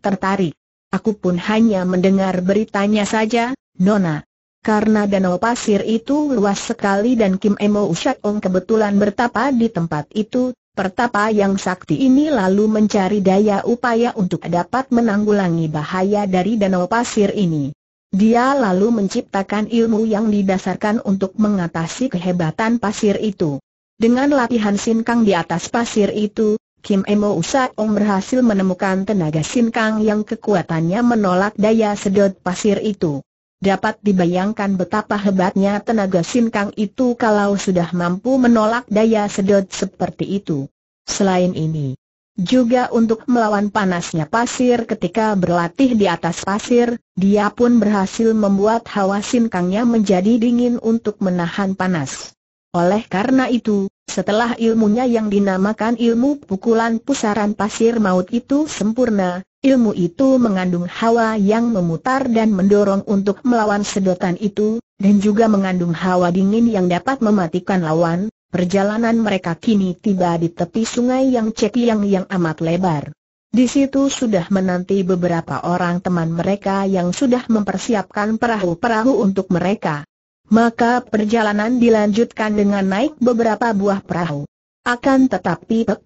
tertarik. Aku pun hanya mendengar beritanya saja, Nona. Karena danau pasir itu luas sekali dan Kim Emo Ushak Ong kebetulan bertapa di tempat itu, Pertapa yang sakti ini lalu mencari daya upaya untuk dapat menanggulangi bahaya dari danau pasir ini. Dia lalu menciptakan ilmu yang didasarkan untuk mengatasi kehebatan pasir itu. Dengan latihan sinkang di atas pasir itu, Kim Emo Usaong berhasil menemukan tenaga sinkang yang kekuatannya menolak daya sedot pasir itu. Dapat dibayangkan betapa hebatnya tenaga sinkang itu kalau sudah mampu menolak daya sedot seperti itu. Selain ini, juga untuk melawan panasnya pasir ketika berlatih di atas pasir, dia pun berhasil membuat hawa sinkangnya menjadi dingin untuk menahan panas. Oleh karena itu, setelah ilmunya yang dinamakan ilmu pukulan pusaran pasir maut itu sempurna, Ilmu itu mengandung hawa yang memutar dan mendorong untuk melawan sedotan itu, dan juga mengandung hawa dingin yang dapat mematikan lawan. Perjalanan mereka kini tiba di tepi sungai yang cekiang yang amat lebar. Di situ sudah menanti beberapa orang teman mereka yang sudah mempersiapkan perahu-perahu untuk mereka. Maka perjalanan dilanjutkan dengan naik beberapa buah perahu. Akan tetapi Pek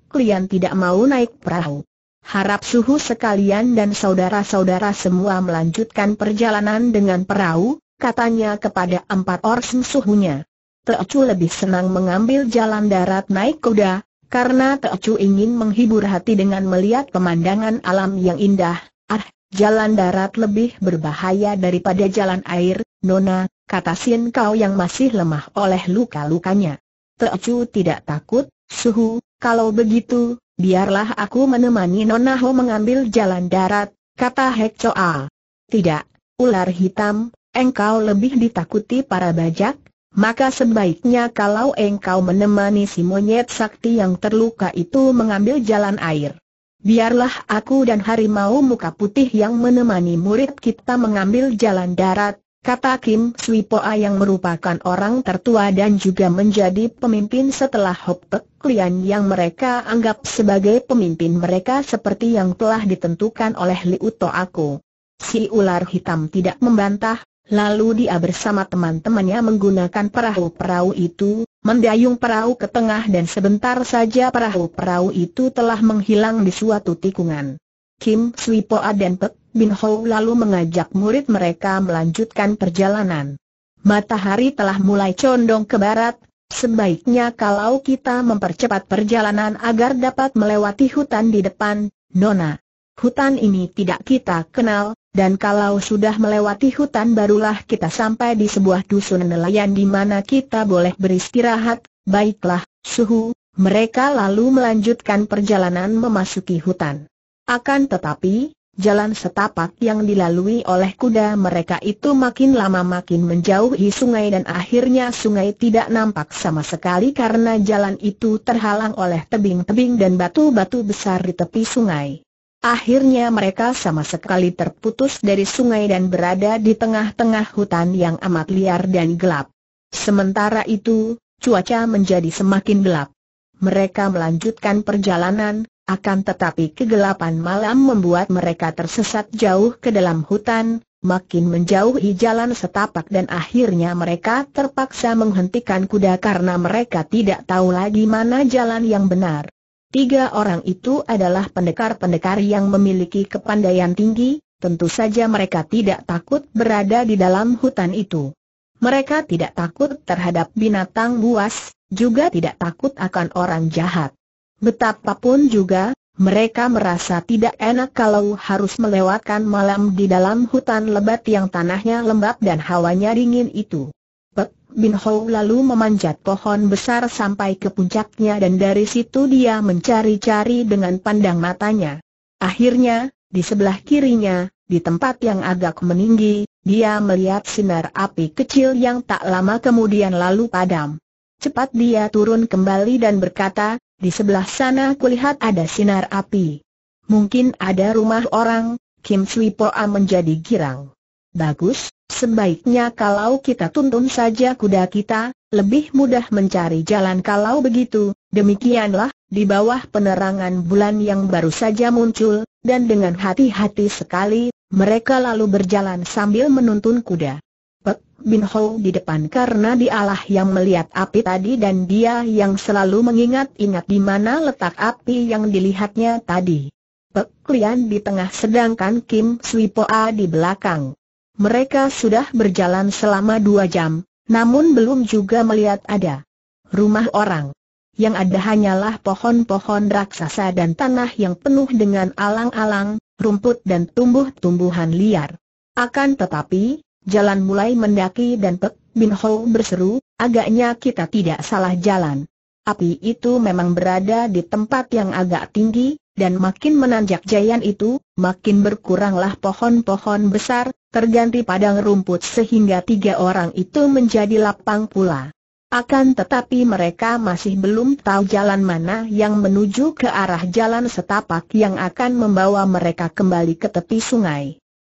tidak mau naik perahu. Harap suhu sekalian dan saudara-saudara semua melanjutkan perjalanan dengan perahu, katanya kepada empat orang suhunya. Teocu lebih senang mengambil jalan darat naik kuda, karena Teocu ingin menghibur hati dengan melihat pemandangan alam yang indah. Ah, jalan darat lebih berbahaya daripada jalan air, Nona, kata Sin Kau yang masih lemah oleh luka-lukanya. Teocu tidak takut, Suhu, kalau begitu, biarlah aku menemani Nonaho mengambil jalan darat, kata Hek Choa. Tidak, ular hitam, engkau lebih ditakuti para bajak, maka sebaiknya kalau engkau menemani si monyet sakti yang terluka itu mengambil jalan air. Biarlah aku dan harimau muka putih yang menemani murid kita mengambil jalan darat, Kata Kim Swipoa yang merupakan orang tertua dan juga menjadi pemimpin setelah Hop Pek yang mereka anggap sebagai pemimpin mereka seperti yang telah ditentukan oleh Liuto Aku. Si ular hitam tidak membantah, lalu dia bersama teman-temannya menggunakan perahu-perahu itu, mendayung perahu ke tengah dan sebentar saja perahu-perahu itu telah menghilang di suatu tikungan. Kim Sui Poa dan Pek Bin Ho lalu mengajak murid mereka melanjutkan perjalanan. Matahari telah mulai condong ke barat, sebaiknya kalau kita mempercepat perjalanan agar dapat melewati hutan di depan, Nona. Hutan ini tidak kita kenal, dan kalau sudah melewati hutan barulah kita sampai di sebuah dusun nelayan di mana kita boleh beristirahat, baiklah, suhu, mereka lalu melanjutkan perjalanan memasuki hutan. Akan tetapi, jalan setapak yang dilalui oleh kuda mereka itu makin lama makin menjauhi sungai dan akhirnya sungai tidak nampak sama sekali karena jalan itu terhalang oleh tebing-tebing dan batu-batu besar di tepi sungai. Akhirnya mereka sama sekali terputus dari sungai dan berada di tengah-tengah hutan yang amat liar dan gelap. Sementara itu, cuaca menjadi semakin gelap. Mereka melanjutkan perjalanan, akan tetapi kegelapan malam membuat mereka tersesat jauh ke dalam hutan, makin menjauhi jalan setapak dan akhirnya mereka terpaksa menghentikan kuda karena mereka tidak tahu lagi mana jalan yang benar. Tiga orang itu adalah pendekar-pendekar yang memiliki kepandaian tinggi, tentu saja mereka tidak takut berada di dalam hutan itu. Mereka tidak takut terhadap binatang buas, juga tidak takut akan orang jahat. Betapapun juga, mereka merasa tidak enak kalau harus melewatkan malam di dalam hutan lebat yang tanahnya lembab dan hawanya dingin itu. Pek Bin Hou lalu memanjat pohon besar sampai ke puncaknya dan dari situ dia mencari-cari dengan pandang matanya. Akhirnya, di sebelah kirinya, di tempat yang agak meninggi, dia melihat sinar api kecil yang tak lama kemudian lalu padam. Cepat dia turun kembali dan berkata, di sebelah sana kulihat ada sinar api. Mungkin ada rumah orang, Kim Sui Poa menjadi girang. Bagus, sebaiknya kalau kita tuntun saja kuda kita, lebih mudah mencari jalan kalau begitu, demikianlah, di bawah penerangan bulan yang baru saja muncul, dan dengan hati-hati sekali, mereka lalu berjalan sambil menuntun kuda. Pek Bin Ho di depan karena dialah yang melihat api tadi dan dia yang selalu mengingat-ingat di mana letak api yang dilihatnya tadi. Pek Lian di tengah sedangkan Kim Sui Poa di belakang. Mereka sudah berjalan selama dua jam, namun belum juga melihat ada rumah orang. Yang ada hanyalah pohon-pohon raksasa dan tanah yang penuh dengan alang-alang, rumput dan tumbuh-tumbuhan liar. Akan tetapi, Jalan mulai mendaki dan Pek Bin Ho berseru, agaknya kita tidak salah jalan. Api itu memang berada di tempat yang agak tinggi, dan makin menanjak jayan itu, makin berkuranglah pohon-pohon besar, terganti padang rumput sehingga tiga orang itu menjadi lapang pula. Akan tetapi mereka masih belum tahu jalan mana yang menuju ke arah jalan setapak yang akan membawa mereka kembali ke tepi sungai.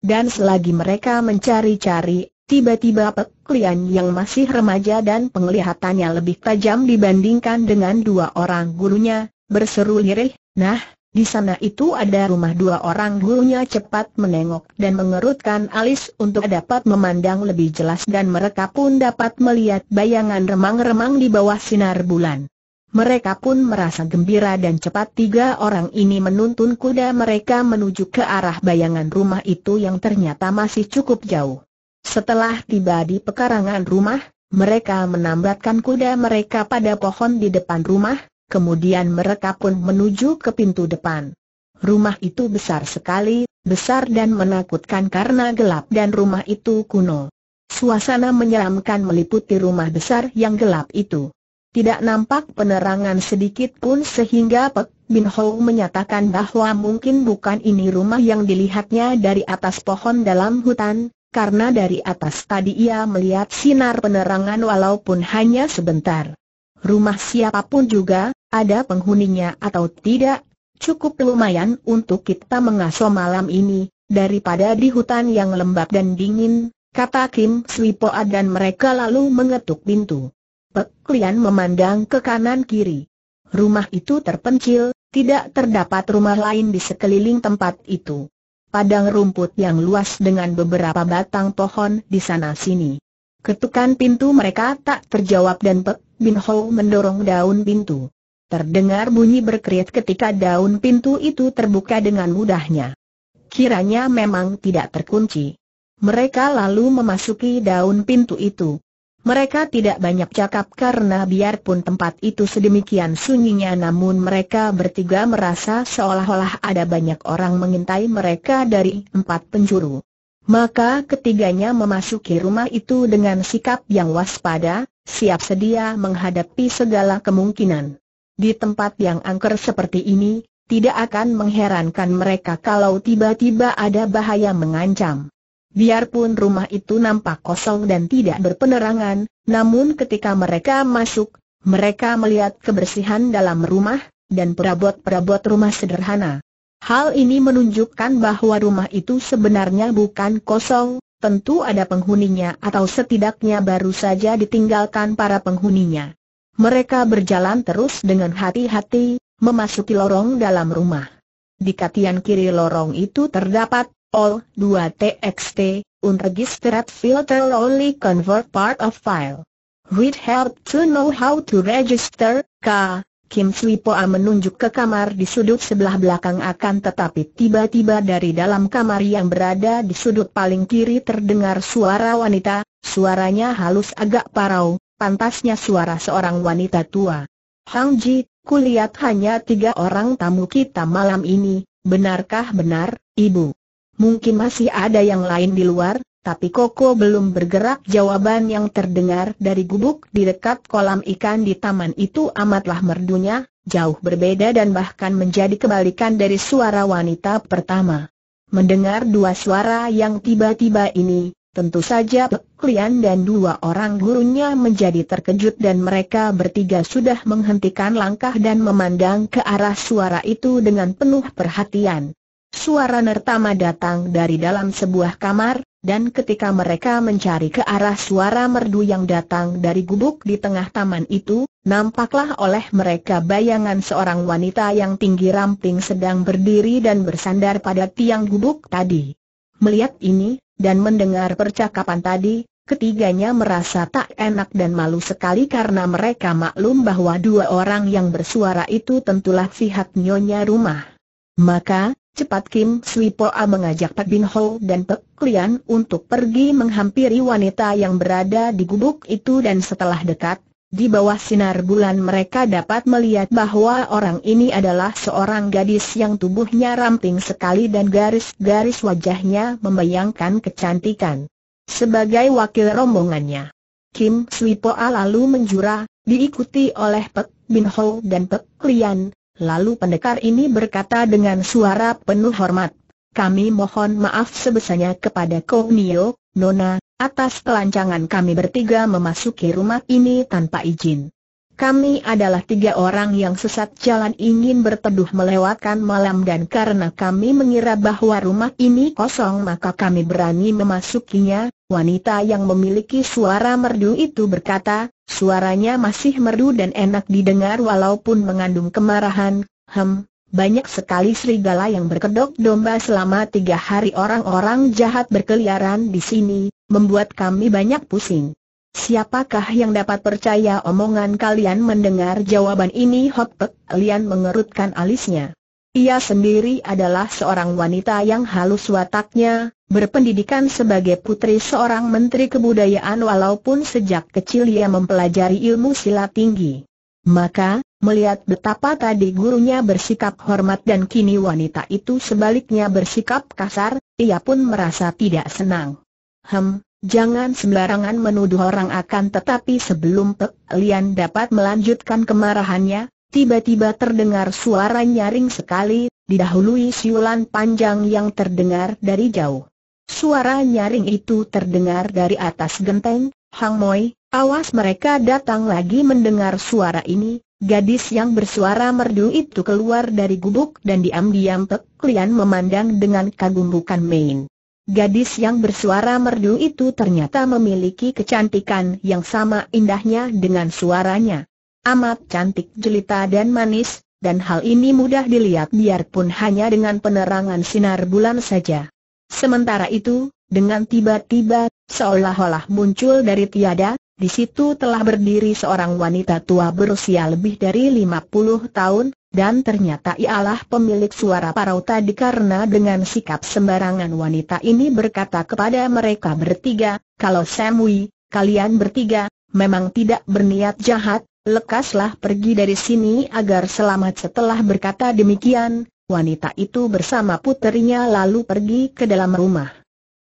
Dan selagi mereka mencari-cari, tiba-tiba peklian yang masih remaja dan penglihatannya lebih tajam dibandingkan dengan dua orang gurunya, berseru lirih, nah, di sana itu ada rumah dua orang gurunya cepat menengok dan mengerutkan alis untuk dapat memandang lebih jelas dan mereka pun dapat melihat bayangan remang-remang di bawah sinar bulan. Mereka pun merasa gembira dan cepat tiga orang ini menuntun kuda mereka menuju ke arah bayangan rumah itu yang ternyata masih cukup jauh. Setelah tiba di pekarangan rumah, mereka menambatkan kuda mereka pada pohon di depan rumah, kemudian mereka pun menuju ke pintu depan. Rumah itu besar sekali, besar dan menakutkan karena gelap dan rumah itu kuno. Suasana menyeramkan meliputi rumah besar yang gelap itu. Tidak nampak penerangan sedikit pun sehingga Pek Bin Ho menyatakan bahwa mungkin bukan ini rumah yang dilihatnya dari atas pohon dalam hutan, karena dari atas tadi ia melihat sinar penerangan walaupun hanya sebentar. Rumah siapapun juga, ada penghuninya atau tidak, cukup lumayan untuk kita mengasuh malam ini, daripada di hutan yang lembab dan dingin, kata Kim Swipoa dan mereka lalu mengetuk pintu. Pek Lian memandang ke kanan kiri. Rumah itu terpencil, tidak terdapat rumah lain di sekeliling tempat itu. Padang rumput yang luas dengan beberapa batang pohon di sana-sini. Ketukan pintu mereka tak terjawab dan Pek Bin Ho mendorong daun pintu. Terdengar bunyi berkerit ketika daun pintu itu terbuka dengan mudahnya. Kiranya memang tidak terkunci. Mereka lalu memasuki daun pintu itu. Mereka tidak banyak cakap karena biarpun tempat itu sedemikian sunyinya namun mereka bertiga merasa seolah-olah ada banyak orang mengintai mereka dari empat penjuru. Maka ketiganya memasuki rumah itu dengan sikap yang waspada, siap sedia menghadapi segala kemungkinan. Di tempat yang angker seperti ini, tidak akan mengherankan mereka kalau tiba-tiba ada bahaya mengancam. Biarpun rumah itu nampak kosong dan tidak berpenerangan, namun ketika mereka masuk, mereka melihat kebersihan dalam rumah, dan perabot-perabot rumah sederhana. Hal ini menunjukkan bahwa rumah itu sebenarnya bukan kosong, tentu ada penghuninya atau setidaknya baru saja ditinggalkan para penghuninya. Mereka berjalan terus dengan hati-hati, memasuki lorong dalam rumah. Di katian kiri lorong itu terdapat all 2 txt, unregistered filter only convert part of file. with help to know how to register, K. Kim Sui Poa menunjuk ke kamar di sudut sebelah belakang akan tetapi tiba-tiba dari dalam kamar yang berada di sudut paling kiri terdengar suara wanita, suaranya halus agak parau, pantasnya suara seorang wanita tua. Hang Ji, kulihat hanya tiga orang tamu kita malam ini, benarkah benar, Ibu? Mungkin masih ada yang lain di luar, tapi Koko belum bergerak jawaban yang terdengar dari gubuk di dekat kolam ikan di taman itu amatlah merdunya, jauh berbeda dan bahkan menjadi kebalikan dari suara wanita pertama. Mendengar dua suara yang tiba-tiba ini, tentu saja Klian dan dua orang gurunya menjadi terkejut dan mereka bertiga sudah menghentikan langkah dan memandang ke arah suara itu dengan penuh perhatian. Suara nertama datang dari dalam sebuah kamar, dan ketika mereka mencari ke arah suara merdu yang datang dari gubuk di tengah taman itu, nampaklah oleh mereka bayangan seorang wanita yang tinggi ramping sedang berdiri dan bersandar pada tiang gubuk tadi. Melihat ini, dan mendengar percakapan tadi, ketiganya merasa tak enak dan malu sekali karena mereka maklum bahwa dua orang yang bersuara itu tentulah sihat nyonya rumah. Maka, Cepat Kim Swipoa mengajak Pak Bin Ho dan Pek Klian untuk pergi menghampiri wanita yang berada di gubuk itu dan setelah dekat, di bawah sinar bulan mereka dapat melihat bahwa orang ini adalah seorang gadis yang tubuhnya ramping sekali dan garis-garis wajahnya membayangkan kecantikan. Sebagai wakil rombongannya, Kim Swipoa lalu menjura, diikuti oleh Pek Bin Ho dan Pek Klian. Lalu pendekar ini berkata dengan suara penuh hormat, kami mohon maaf sebesarnya kepada Konyo, Nona, atas kelancangan kami bertiga memasuki rumah ini tanpa izin. Kami adalah tiga orang yang sesat jalan ingin berteduh melewatkan malam dan karena kami mengira bahwa rumah ini kosong maka kami berani memasukinya, wanita yang memiliki suara merdu itu berkata, Suaranya masih merdu dan enak didengar walaupun mengandung kemarahan, hem, banyak sekali serigala yang berkedok domba selama tiga hari orang-orang jahat berkeliaran di sini, membuat kami banyak pusing. Siapakah yang dapat percaya omongan kalian mendengar jawaban ini Hot Lian mengerutkan alisnya. Ia sendiri adalah seorang wanita yang halus wataknya, berpendidikan sebagai putri seorang menteri kebudayaan walaupun sejak kecil ia mempelajari ilmu silat tinggi. Maka, melihat betapa tadi gurunya bersikap hormat dan kini wanita itu sebaliknya bersikap kasar, ia pun merasa tidak senang. Hem, Jangan sembarangan menuduh orang akan tetapi sebelum Pek Lian dapat melanjutkan kemarahannya, Tiba-tiba terdengar suara nyaring sekali, didahului siulan panjang yang terdengar dari jauh. Suara nyaring itu terdengar dari atas genteng, Hang Moi, awas mereka datang lagi mendengar suara ini, gadis yang bersuara merdu itu keluar dari gubuk dan diam-diam peklian memandang dengan kagum bukan main. Gadis yang bersuara merdu itu ternyata memiliki kecantikan yang sama indahnya dengan suaranya. Amat cantik jelita dan manis, dan hal ini mudah dilihat biarpun hanya dengan penerangan sinar bulan saja. Sementara itu, dengan tiba-tiba, seolah-olah muncul dari tiada, di situ telah berdiri seorang wanita tua berusia lebih dari 50 tahun, dan ternyata ialah pemilik suara parau tadi karena dengan sikap sembarangan wanita ini berkata kepada mereka bertiga, kalau Samui, kalian bertiga, memang tidak berniat jahat, lekaslah pergi dari sini agar selamat setelah berkata demikian, wanita itu bersama puterinya lalu pergi ke dalam rumah.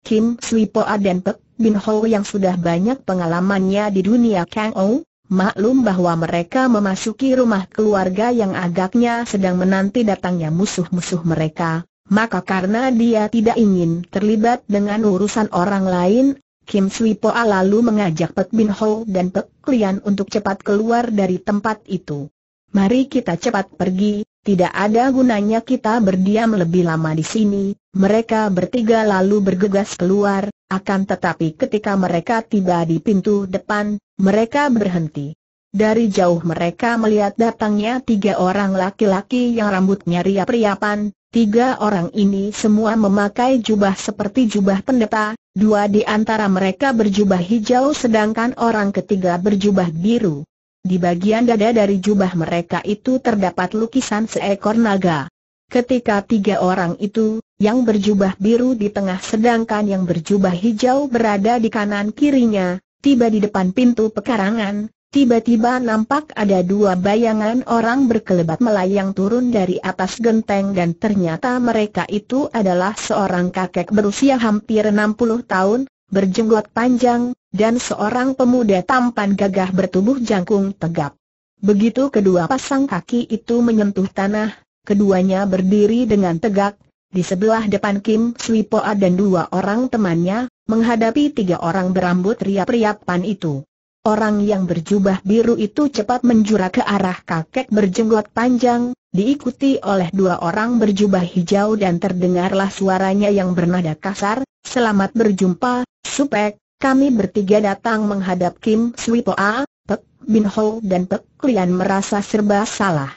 Kim Sui Poa dan Pek Bin Ho yang sudah banyak pengalamannya di dunia Kang Ou, maklum bahwa mereka memasuki rumah keluarga yang agaknya sedang menanti datangnya musuh-musuh mereka, maka karena dia tidak ingin terlibat dengan urusan orang lain, Kim Sui Poa lalu mengajak Pek Bin Ho dan Pek Lian untuk cepat keluar dari tempat itu. Mari kita cepat pergi, tidak ada gunanya kita berdiam lebih lama di sini. Mereka bertiga lalu bergegas keluar, akan tetapi ketika mereka tiba di pintu depan, mereka berhenti. Dari jauh mereka melihat datangnya tiga orang laki-laki yang rambutnya riap-riapan, Tiga orang ini semua memakai jubah seperti jubah pendeta, dua di antara mereka berjubah hijau sedangkan orang ketiga berjubah biru. Di bagian dada dari jubah mereka itu terdapat lukisan seekor naga. Ketika tiga orang itu, yang berjubah biru di tengah sedangkan yang berjubah hijau berada di kanan kirinya, tiba di depan pintu pekarangan, Tiba-tiba nampak ada dua bayangan orang berkelebat melayang turun dari atas genteng dan ternyata mereka itu adalah seorang kakek berusia hampir 60 tahun, berjenggot panjang, dan seorang pemuda tampan gagah bertubuh jangkung tegap. Begitu kedua pasang kaki itu menyentuh tanah, keduanya berdiri dengan tegak, di sebelah depan Kim Swipoa dan dua orang temannya, menghadapi tiga orang berambut riap-riapan itu. Orang yang berjubah biru itu cepat menjurah ke arah kakek berjenggot panjang, diikuti oleh dua orang berjubah hijau dan terdengarlah suaranya yang bernada kasar, Selamat berjumpa, Supek, kami bertiga datang menghadap Kim Swipoa, Pek Bin Ho dan Pek Lian merasa serba salah.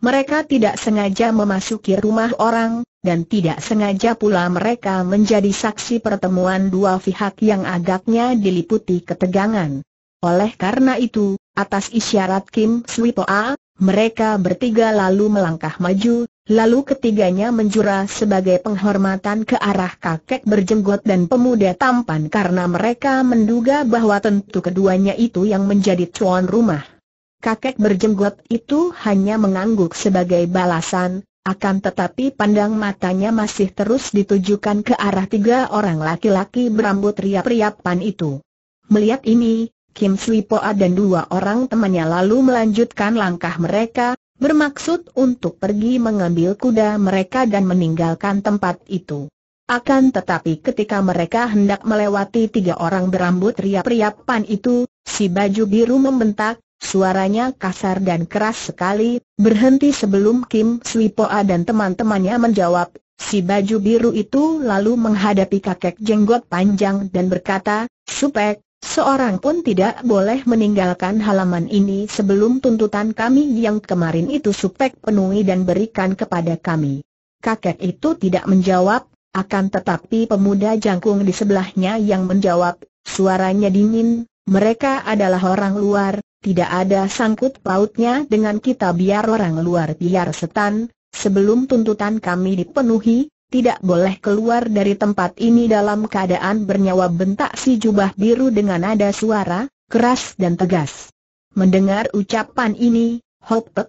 Mereka tidak sengaja memasuki rumah orang, dan tidak sengaja pula mereka menjadi saksi pertemuan dua pihak yang agaknya diliputi ketegangan. Oleh karena itu, atas isyarat Kim Sui Toa, mereka bertiga lalu melangkah maju, lalu ketiganya menjura sebagai penghormatan ke arah kakek berjenggot dan pemuda tampan karena mereka menduga bahwa tentu keduanya itu yang menjadi tuan rumah. Kakek berjenggot itu hanya mengangguk sebagai balasan, akan tetapi pandang matanya masih terus ditujukan ke arah tiga orang laki-laki berambut riap-riapan itu. Melihat ini, Kim Slipoa dan dua orang temannya lalu melanjutkan langkah mereka, bermaksud untuk pergi mengambil kuda mereka dan meninggalkan tempat itu. Akan tetapi ketika mereka hendak melewati tiga orang berambut riap pan itu, si baju biru membentak, suaranya kasar dan keras sekali, berhenti sebelum Kim Slipoa dan teman-temannya menjawab, si baju biru itu lalu menghadapi kakek jenggot panjang dan berkata, Supek, Seorang pun tidak boleh meninggalkan halaman ini sebelum tuntutan kami yang kemarin itu supek penuhi dan berikan kepada kami. Kakek itu tidak menjawab, akan tetapi pemuda jangkung di sebelahnya yang menjawab, suaranya dingin, mereka adalah orang luar, tidak ada sangkut pautnya dengan kita biar orang luar biar setan, sebelum tuntutan kami dipenuhi, tidak boleh keluar dari tempat ini dalam keadaan bernyawa bentak si jubah biru dengan nada suara, keras dan tegas. Mendengar ucapan ini, Hok Pek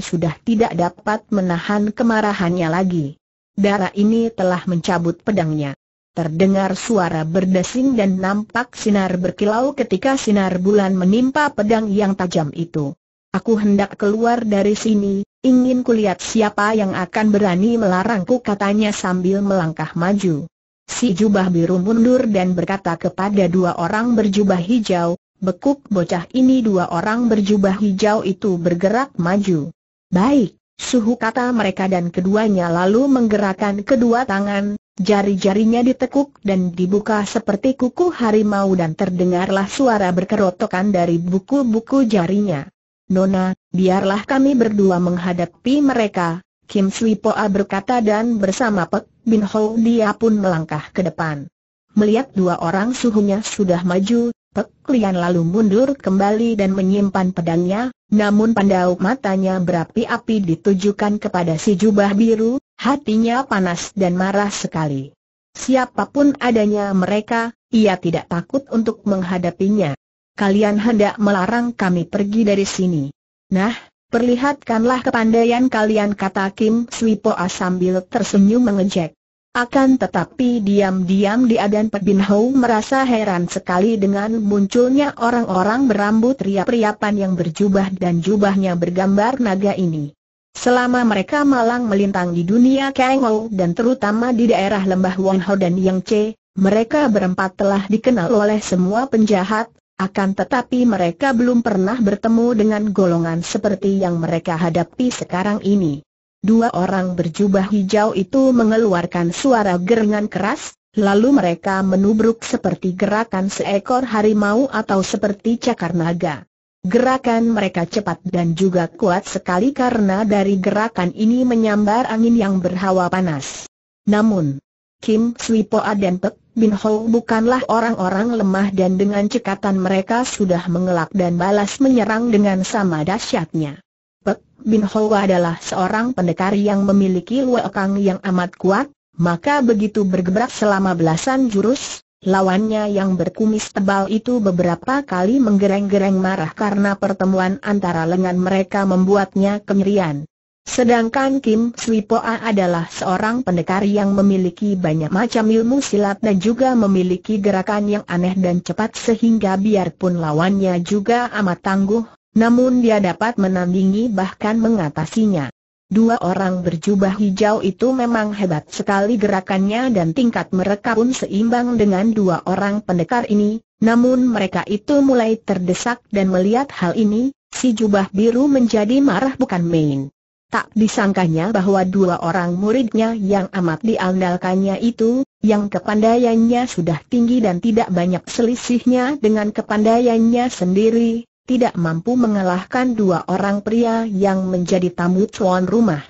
sudah tidak dapat menahan kemarahannya lagi. Darah ini telah mencabut pedangnya. Terdengar suara berdesing dan nampak sinar berkilau ketika sinar bulan menimpa pedang yang tajam itu. Aku hendak keluar dari sini, ingin kulihat siapa yang akan berani melarangku katanya sambil melangkah maju. Si jubah biru mundur dan berkata kepada dua orang berjubah hijau, bekuk bocah ini dua orang berjubah hijau itu bergerak maju. Baik, suhu kata mereka dan keduanya lalu menggerakkan kedua tangan, jari-jarinya ditekuk dan dibuka seperti kuku harimau dan terdengarlah suara berkerotokan dari buku-buku jarinya. Nona, biarlah kami berdua menghadapi mereka, Kim Sui Poa berkata dan bersama Pek Bin Ho dia pun melangkah ke depan. Melihat dua orang suhunya sudah maju, Pek Lian lalu mundur kembali dan menyimpan pedangnya, namun pandau matanya berapi-api ditujukan kepada si jubah biru, hatinya panas dan marah sekali. Siapapun adanya mereka, ia tidak takut untuk menghadapinya kalian hendak melarang kami pergi dari sini. Nah, perlihatkanlah kepandaian kalian kata Kim Sui sambil tersenyum mengejek. Akan tetapi diam-diam dia dan Pek Hou merasa heran sekali dengan munculnya orang-orang berambut riap-riapan yang berjubah dan jubahnya bergambar naga ini. Selama mereka malang melintang di dunia Kengou dan terutama di daerah lembah Wonho dan Yang Che, mereka berempat telah dikenal oleh semua penjahat, akan tetapi mereka belum pernah bertemu dengan golongan seperti yang mereka hadapi sekarang ini. Dua orang berjubah hijau itu mengeluarkan suara gerengan keras, lalu mereka menubruk seperti gerakan seekor harimau atau seperti cakar naga. Gerakan mereka cepat dan juga kuat sekali karena dari gerakan ini menyambar angin yang berhawa panas. Namun, Kim Swipoa dan Pek Bin Ho bukanlah orang-orang lemah dan dengan cekatan mereka sudah mengelak dan balas menyerang dengan sama dahsyatnya. Pek Bin Ho adalah seorang pendekar yang memiliki luakang yang amat kuat, maka begitu bergebrak selama belasan jurus, lawannya yang berkumis tebal itu beberapa kali menggereng-gereng marah karena pertemuan antara lengan mereka membuatnya kemerian. Sedangkan Kim Swipoa adalah seorang pendekar yang memiliki banyak macam ilmu silat dan juga memiliki gerakan yang aneh dan cepat sehingga biarpun lawannya juga amat tangguh, namun dia dapat menandingi bahkan mengatasinya. Dua orang berjubah hijau itu memang hebat sekali gerakannya dan tingkat mereka pun seimbang dengan dua orang pendekar ini, namun mereka itu mulai terdesak dan melihat hal ini, si jubah biru menjadi marah bukan main. Tak disangkanya bahwa dua orang muridnya yang amat diandalkannya itu, yang kepandaiannya sudah tinggi dan tidak banyak selisihnya dengan kepandaiannya sendiri, tidak mampu mengalahkan dua orang pria yang menjadi tamu tuan rumah.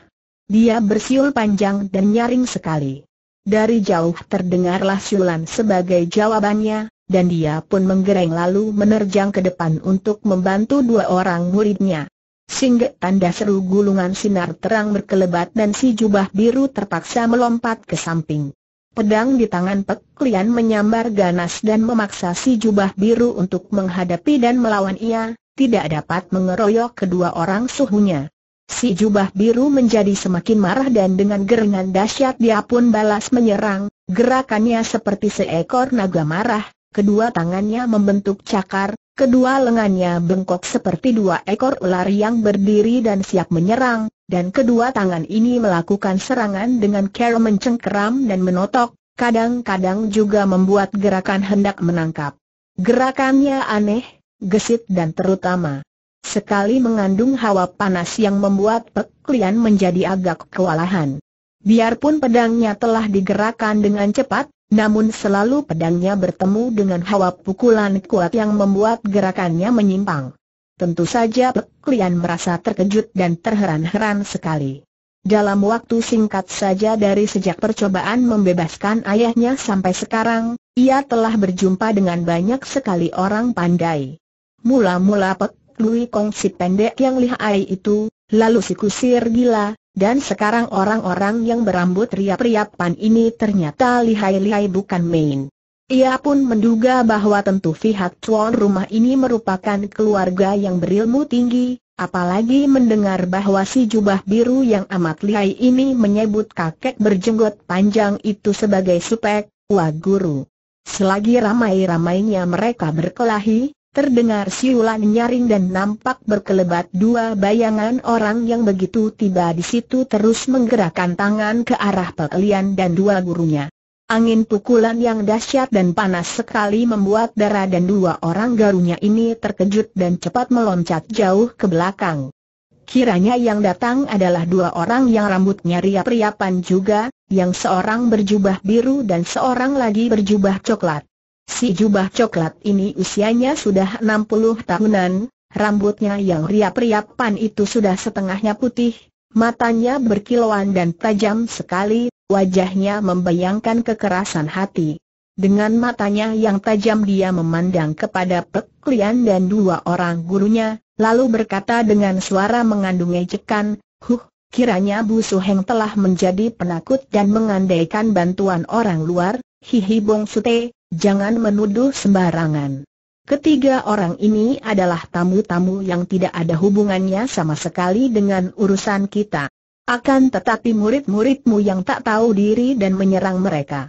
Dia bersiul panjang dan nyaring sekali. Dari jauh terdengarlah siulan sebagai jawabannya, dan dia pun menggereng lalu menerjang ke depan untuk membantu dua orang muridnya. Singgah tanda seru gulungan sinar terang berkelebat dan si jubah biru terpaksa melompat ke samping. Pedang di tangan Pek Lian menyambar ganas dan memaksa si jubah biru untuk menghadapi dan melawan ia, tidak dapat mengeroyok kedua orang suhunya. Si jubah biru menjadi semakin marah dan dengan gerengan dahsyat dia pun balas menyerang, gerakannya seperti seekor naga marah, kedua tangannya membentuk cakar, Kedua lengannya bengkok seperti dua ekor ular yang berdiri dan siap menyerang, dan kedua tangan ini melakukan serangan dengan cara mencengkeram dan menotok, kadang-kadang juga membuat gerakan hendak menangkap. Gerakannya aneh, gesit dan terutama sekali mengandung hawa panas yang membuat Peklian menjadi agak kewalahan. Biarpun pedangnya telah digerakkan dengan cepat, namun selalu pedangnya bertemu dengan hawa pukulan kuat yang membuat gerakannya menyimpang. Tentu saja Pek Lian merasa terkejut dan terheran-heran sekali. Dalam waktu singkat saja dari sejak percobaan membebaskan ayahnya sampai sekarang, ia telah berjumpa dengan banyak sekali orang pandai. Mula-mula Pek Lui Kong si pendek yang lihai itu, lalu si kusir gila, dan sekarang orang-orang yang berambut riap-riapan ini ternyata lihai-lihai bukan main. Ia pun menduga bahwa tentu pihak tuan rumah ini merupakan keluarga yang berilmu tinggi, apalagi mendengar bahwa si jubah biru yang amat lihai ini menyebut kakek berjenggot panjang itu sebagai supek, wah guru. Selagi ramai-ramainya mereka berkelahi, Terdengar siulan nyaring dan nampak berkelebat dua bayangan orang yang begitu tiba di situ terus menggerakkan tangan ke arah pelian dan dua gurunya. Angin pukulan yang dahsyat dan panas sekali membuat darah dan dua orang garunya ini terkejut dan cepat meloncat jauh ke belakang. Kiranya yang datang adalah dua orang yang rambutnya riap-riapan juga, yang seorang berjubah biru dan seorang lagi berjubah coklat. Si jubah coklat ini usianya sudah 60 tahunan, rambutnya yang riap-riapan itu sudah setengahnya putih, matanya berkilauan dan tajam sekali, wajahnya membayangkan kekerasan hati. Dengan matanya yang tajam dia memandang kepada Pek Lian dan dua orang gurunya, lalu berkata dengan suara mengandung ejekan, Huh, kiranya Bu Suheng telah menjadi penakut dan mengandaikan bantuan orang luar, hihi Bong Sute, Jangan menuduh sembarangan. Ketiga orang ini adalah tamu-tamu yang tidak ada hubungannya sama sekali dengan urusan kita. Akan tetapi murid-muridmu yang tak tahu diri dan menyerang mereka.